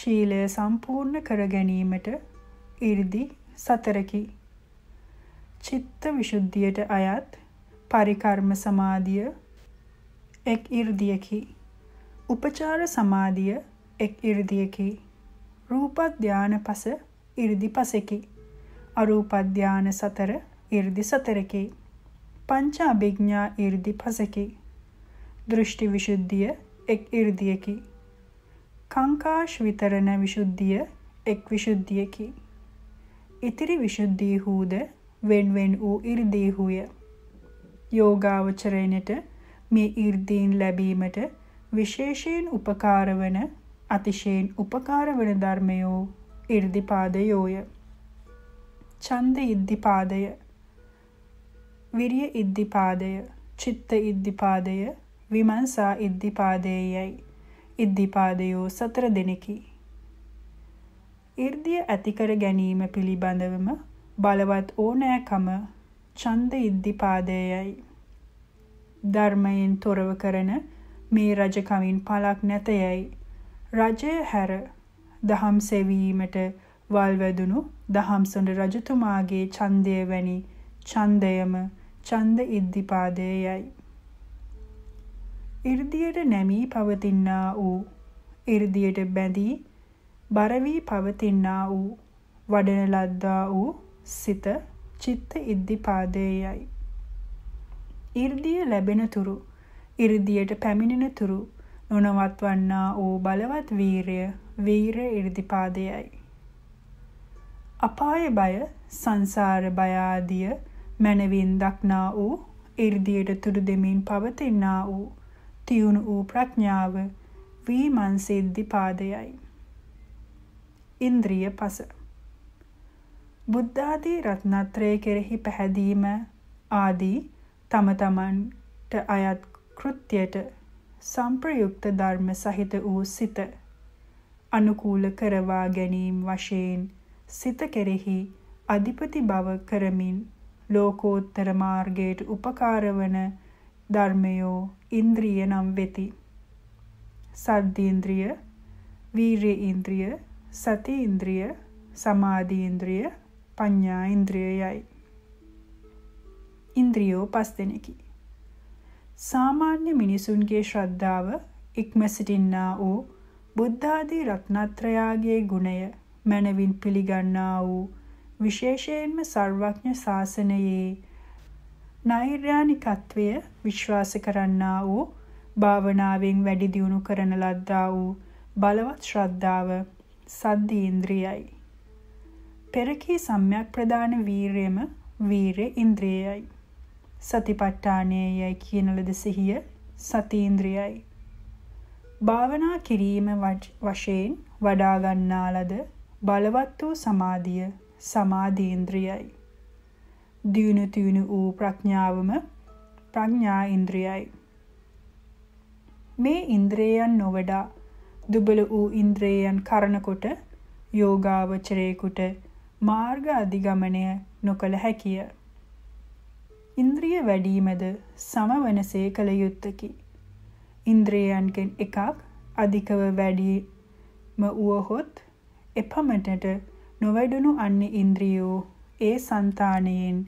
ශීලය සම්පූර්ණ කර ගැනීමට 이르දි සතරකි. චිත්ත විසුද්ධියට අයත් පරිකර්ම සමාධිය එක් 이르දියකි. උපචාර සමාධිය එක් 이르දියකි. රූප ධානපස 이르දිපසකි. අරූප ධාන සතර 이르දි සතරකි. పంచాభిజ్ఞ ఇర్దిపసకి దృష్టి విశుద్ధియ එක් ඉර්දියකි. කංකාශ විතරණ විශුද්ධිය එක් විශුද්ධියකි. ඉතිරි විශුද්ධීහූද වෙන්වෙන් වූ ඉර්දීහුය. යෝගාවචරයනට මේ ඉර්දීන් ලැබීමට විශේෂයෙන් උපකාරවන අතිශයෙන් උපකාරවන ධර්මයෝ ඉර්දිපාදයෝය. ඡන්ද ඉද්දිපාදය විරිය ඉද්ධිපාදය, චිත්ත ඉද්ධිපාදය, විමර්ශා ඉද්ධිපාදයයි. ඉද්ධිපාදයෝ සතර දෙනෙකි. 이르දිය ඇතිකර ගැනීම පිළිබඳවම බලවත් ඕනෑකම ඡන්ද ඉද්ධිපාදයයි. ධර්මයෙන් තොරව කරන මේ රජකමින් පළක් නැතයයි. රජය හැර දහම් සෙවීමට වල්වැදුණු දහම්සොඬ රජතුමාගේ ඡන්දය වැනි ඡන්දයම ඡන්ද ඉද්ධිපාදයේ යයි. 이르දියට නැමී පවතිනා වූ 이르දියට බැඳී බර වී පවතිනා වූ වඩන ලද්දා වූ සිත චිත්ත ඉද්ධිපාදයේ යයි. 이르දිය ලැබෙන තුරු 이르දියට පැමිණෙන තුරු නොනවත්වන්නා වූ බලවත් වීරය වීර 이르දිපාදයයි. අපාය බය සංසාර බය ආදී මනවින් දක්නා වූ ඉර්ධියට තුඩු දෙමින් පවතිනා වූ තියුණු වූ ප්‍රඥාව වීමන්සිද්ධි පාදයයි. ඉන්ද්‍රිය පස බුද්ධාදී රත්නත්‍රය කෙරෙහි පැහැදීම ආදී තම තමන්ට අයත් කෘත්‍යයට සම්ප්‍රයුක්ත ධර්ම සහිත වූ සිත අනුකූල කරවා ගැනීම වශයෙන් සිත කෙරෙහි අධිපති බව කරමින් ලෝකෝත්තර මාර්ගයට උපකාර වන ධර්මයෝ ඉන්ද්‍රිය නම් වෙති. සද්ධි ඉන්ද්‍රිය, වීර්‍ය ඉන්ද්‍රිය, සති ඉන්ද්‍රිය, සමාධි ඉන්ද්‍රිය, පඤ්ඤා ඉන්ද්‍රියයයි. ඉන්ද්‍රියෝ පස් දෙනෙකි. සාමාන්‍ය මිනිසුන්ගේ ශ්‍රද්ධාව ඉක්ම සිටින්නා වූ බුද්ධාදී රත්නත්‍රයාගේ ගුණය මනවින් පිළිගන්නා වූ විශේෂයෙන්ම සර්වඥ ශාසනයේ නෛර්යානිකත්වය විශ්වාස කරන්නා වූ භාවනාවෙන් වැඩි දියුණු කරන ලද්දා වූ බලවත් ශ්‍රද්ධාව සද්ධීන්ද්‍රියයි. පෙරකී සම්‍යක් ප්‍රදාන වීරයම වීර ඉන්ද්‍රියයි. සතිපට්ඨානයයි කියන ලද සිහිය සතීන්ද්‍රියයි. භාවනා කිරීම වශයෙන් වඩා ගන්නා ලද බලවත් වූ සමාධිය සමාධීන්ද්‍රියයි. දියුණු තියුණු වූ ප්‍රඥාවම ප්‍රඥා ඉන්ද්‍රියයි. මේ ඉන්ද්‍රයන් නොවඩා දුබල වූ ඉන්ද්‍රයන් කරනකොට යෝගාවචරයෙකුට මාර්ග අධිගමනය නොකළ හැකිය. ඉන්ද්‍රිය වැඩීමද සමවනසේ කළ යුත්තකි. ඉන්ද්‍රයන්ගෙන් එකක් අධිකව වැඩීම වුවහොත් එපමණට නොවැඩුණු අන්න ඉන්ද්‍රියෝ ඒ సంతාණයෙන්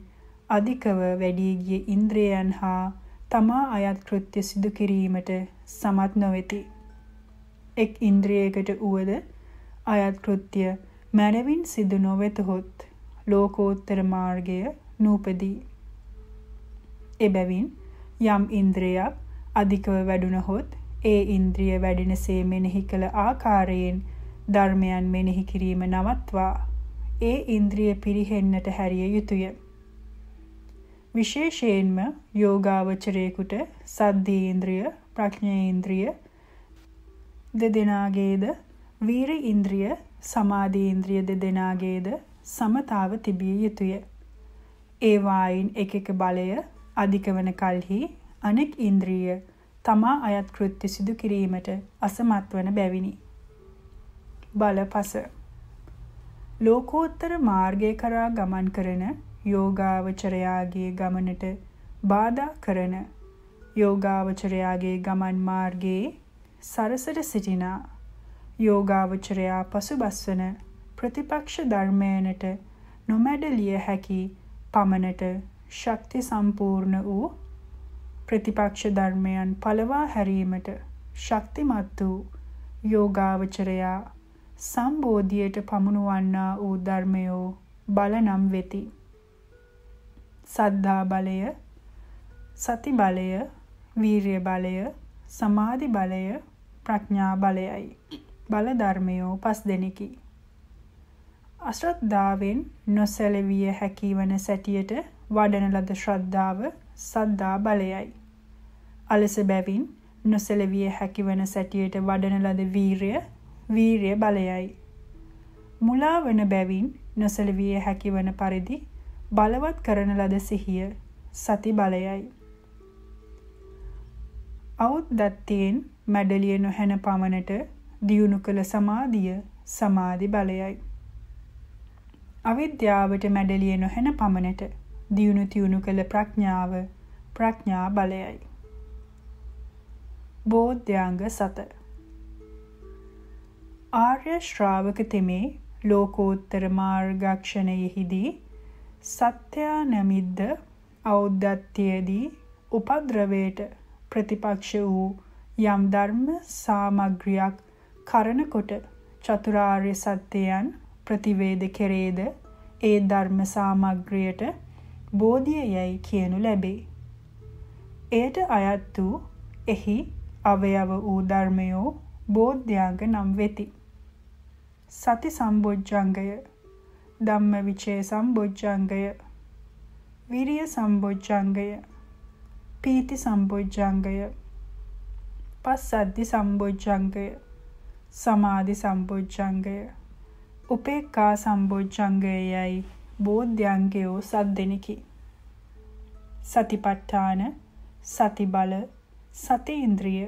අධිකව වැඩි ගිය ඉන්ද්‍රයන් හා තමා අයත් කෘත්‍ය සිදු කිරීමට සමත් නොවේති. එක් ඉන්ද්‍රියයකට උවද අයත් කෘත්‍ය මැනවින් සිදු නොවෙතහොත් ලෝකෝත්තර මාර්ගය නූපදී. එබැවින් යම් ඉන්ද්‍රියක් අධිකව වැඩුණහොත් ඒ ඉන්ද්‍රිය වැඩිනසේ මෙනෙහි කළ ආකාරයෙන් ධර්මයන් මෙනෙහි කිරීම නවත්වා ඒ ඉන්ද්‍රිය පිරිහෙන්නට හැරිය යුතුය. විශේෂයෙන්ම යෝගාවචරයෙකුට සද්ධීන්ද්‍රිය ප්‍රඥේන්ද්‍රිය දෙදෙනාගේද වීර ඉන්ද්‍රිය සමාධීන්ද්‍රිය දෙදෙනාගේද සමතාව තිබිය යුතුය. ඒවායින් එක එක බලය අධිකවන කල්හි අනෙක් ඉන්ද්‍රිය තමා අයත් කෘත්‍ය සිදු කිරීමට අසමත් වන බැවිනි. බලපස ලෝකෝත්තර මාර්ගය කරා ගමන් කරන යෝගාවචරයාගේ ගමනට බාධා කරන යෝගාවචරයාගේ ගමන් මාර්ගයේ සරසර සිටින යෝගාවචරයා පසුබස්වන ප්‍රතිපක්ෂ ධර්මයනට නොමැඩලිය හැකි පමණට ශක්ති සම්පූර්ණ වූ ප්‍රතිපක්ෂ ධර්මයන් පළවා හැරීමට ශක්තිමත් වූ යෝගාවචරයා සම්බෝධියට පමුණුවන්නා වූ ධර්මයෝ බලනම් වෙති. සද්ධා බලය, සති බලය, වීරිය බලය, සමාධි බලය, ප්‍රඥා බලයයි. බල ධර්මයෝ පස් දෙනෙකි. අශ්‍රද්ධාවෙන් නොසැලවිය හැකි වන සැටියට වඩන ලද ශ්‍රද්ධාව සද්ධා බලයයි. අලස බැවින් නොසැලවිය හැකි වන සැටියට වඩන ලද වීරිය වීරය බලයයි. මුලා වන බැවින් නොසලවිය හැකිවන පරිදි බලවත් කරන ලද සිහිය සති බලයයි. අවුද්දත්තයෙන් මැඩලිය නොහැන පමණට දියුණු කළ සමාධිය සමාධි බලයයි. අවිද්‍යාවට මැඩලිය නොහැන පමණට දියුණු තියුණු කළ ප්‍රඥාව ප්‍රඥා බලයයි. බෝධ්‍යාංග සතර ආර්ය ශ්‍රාවක තෙමේ ලෝකෝත්තර මාර්ගක්ෂණයෙහිදී සත්‍යා නැමිද්ද ඖද්ධත්‍යයේදී උපද්‍රවයට ප්‍රතිපක්ෂ වූ යම් ධර්ම සාමග්‍රියක් කරනකොට චතුරාර්ය සත්‍යයන් ප්‍රතිවේද කෙරේද ඒ ධර්ම සාමග්‍රියට බෝධිය යයි කියනු ලැබේ. එයට අයත් වූ එහි අවයව වූ ධර්මයෝ බෝධ්‍යාංග නම් වෙති. සති සම්බොජ්ජංගය ධම්ම විචේ සම්බොජ්ජංගය විරිය සම්බොජ්ජංගය පීති සම්බොජ්ජංගය පස්සද්දි සම්බොජ්ජංගය සමාධි සම්බොජ්ජංගය උපේක්ඛා සම්බොජ්ජංගයයි බෝධ්‍යංගයෝ සද්දෙනකි සතිපට්ඨාන සති බල සති ඉන්ද්‍රිය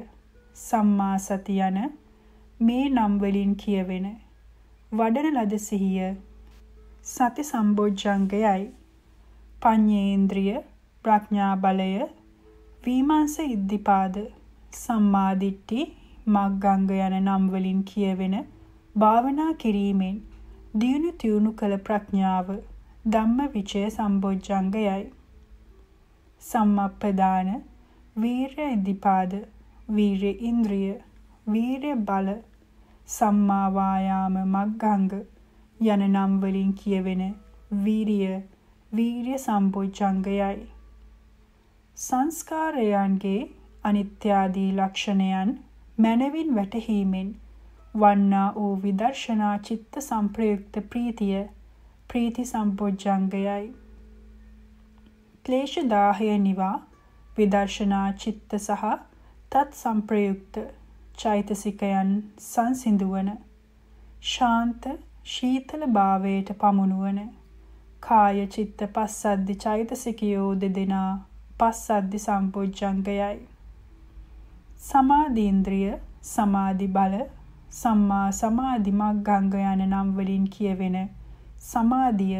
සම්මා සති යන මේ නම් වලින් කියවෙන වඩන ලද සිහිය සති සම්බෝජ්ජංගයයි. පඤ්ඤේන්ද්‍රිය, ප්‍රඥා බලය, විමාංශ ඉද්ධිපාද, සම්මාදිට්ඨි, මග්ගංග යන නම් වලින් කියවෙන භාවනා කිරීමෙන් දියුණු තියුණු කළ ප්‍රඥාව ධම්මවිචය සම්බෝජ්ජංගයයි. සම්මප්පදාන, වීරය ඉද්ධිපාද, වීරය ඉන්ද්‍රිය, වීරය බල සම්මා වායාම මග්ගංග යන නම් වලින් කියවෙන වීරිය වීරිය සම්පෝච්ඡංගයයි සංස්කාරයන්ගේ අනිත්‍යාදී ලක්ෂණයන් මනවින් වැටහීමෙන් වන්නා වූ විදර්ශනා චිත්ත සංප්‍රයුක්ත ප්‍රීතිය ප්‍රීති සම්පෝච්ඡංගයයි ක්ලේශ දාහය නිවා විදර්ශනා චිත්ත සහ තත් සංප්‍රයුක්ත චෛතසිකයන් සංසිඳුවන ශාන්ත ශීතල භාවයට පමුණුවන කාය චිත්ත පස්සද්දි චෛතසිකයෝ දෙදෙනා පස්සද්දි සම්පෝච්ඡංගයයි සමාධීන්ද්‍රිය සමාධි බල සම්මා සමාධි මග්ගංග යන නම් වලින් කියවෙන සමාධිය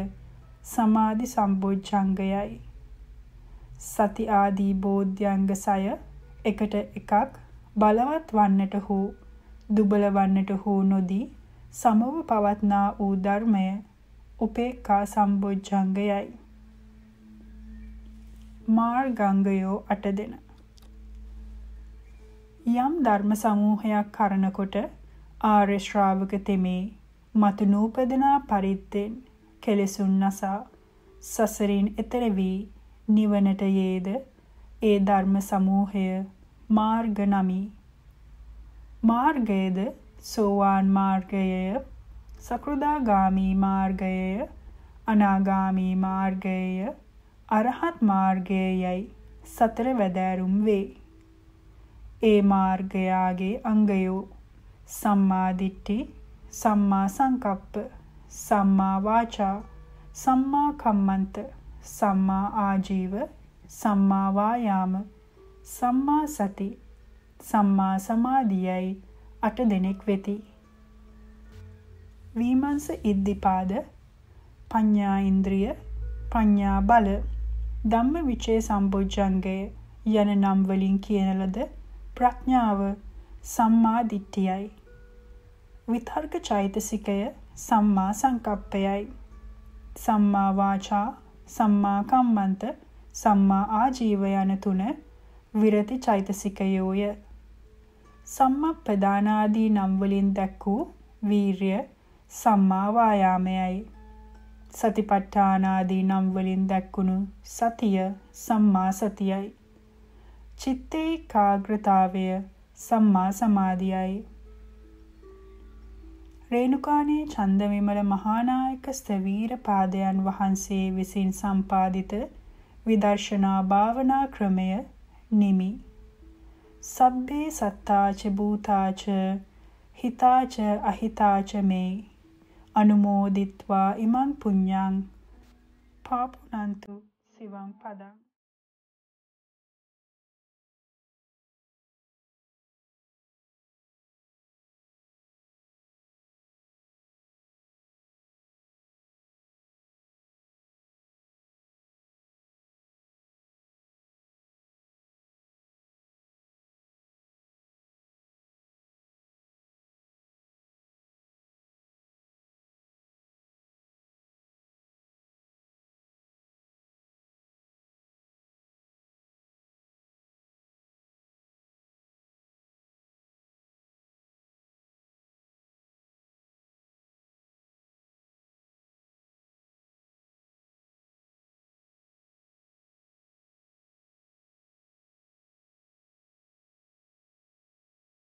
සමාධි සම්පෝච්ඡංගයයි සති ආදී බෝධ්‍යංග 6 එකට එකක් බලවත් වන්නට හෝ දුබල වන්නට හෝ නොදී සමව පවත්නා වූ ධර්මය උපේක්ඛා සම්බොජ්ජංගයයි. මාර්ගංගයෝ අට දෙන. යම් ධර්ම සමූහයක් කරනකොට ආර්ය ශ්‍රාවක තෙමේ මතු නූපදනා පරිද්දෙන් කෙලෙසුන් නසා සසරින් එතර වී නිවනට යේද ඒ ධර්ම සමූහය මාර්ග නමි. මාර්ගයේද සෝවාන් මාර්ගයය, සකෘදාගාමි මාර්ගයය, අනාගාමි මාර්ගයය, අරහත් මාර්ගයයයි සතර වැදෑරුම් වේ. ඒ මාර්ගයාගේ අංගයෝ සම්මා දිට්ඨි, සම්මා සංකප්ප, සම්මා වාචා, සම්මා කම්මන්ත, සම්මා ආජීව, සම්මා වායාම සම්මා සති සම්මා සමාධියයි අට දෙනෙක් වෙති. වීමංස ඉද්ධිපාද පඤ්ඤා ඉන්ද්‍රිය පඤ්ඤා බල ධම්ම විචේ සම්බුද්ධංගය යන නම් වලින් කියන ලද ප්‍රඥාව සම්මා දිට්ඨියයි. විතර්ක චෛතසිකය සම්මා සංකප්පයයි. සම්මා වාචා සම්මා කම්මන්ත සම්මා ආජීව යන තුන විරති චෛතසිකයෝය. සම්මප්පදානාදී නම් වලින් දැක් වූ වීරය සම්මා වායාමයයි. සතිපට්ඨානාදී නම් වලින් දැක්වුණු සතිය සම්මා සතියයි. චිත්තේ ඒකාග්‍රතාවය සම්මා සමාධියයි. රේණුකානේ චන්දවිමල මහානායක ස්තවීර පාදයන් වහන්සේ විසින් සම්පාදිත විදර්ශනා භාවනා ක්‍රමය නෙමි. සබ්බේ සත්තාච භූතාච හිතාච අහිතාච මේ අනුමෝදිත්වා ඉමං පුඤ්ඤං පාපුනන්තු සිවං පදං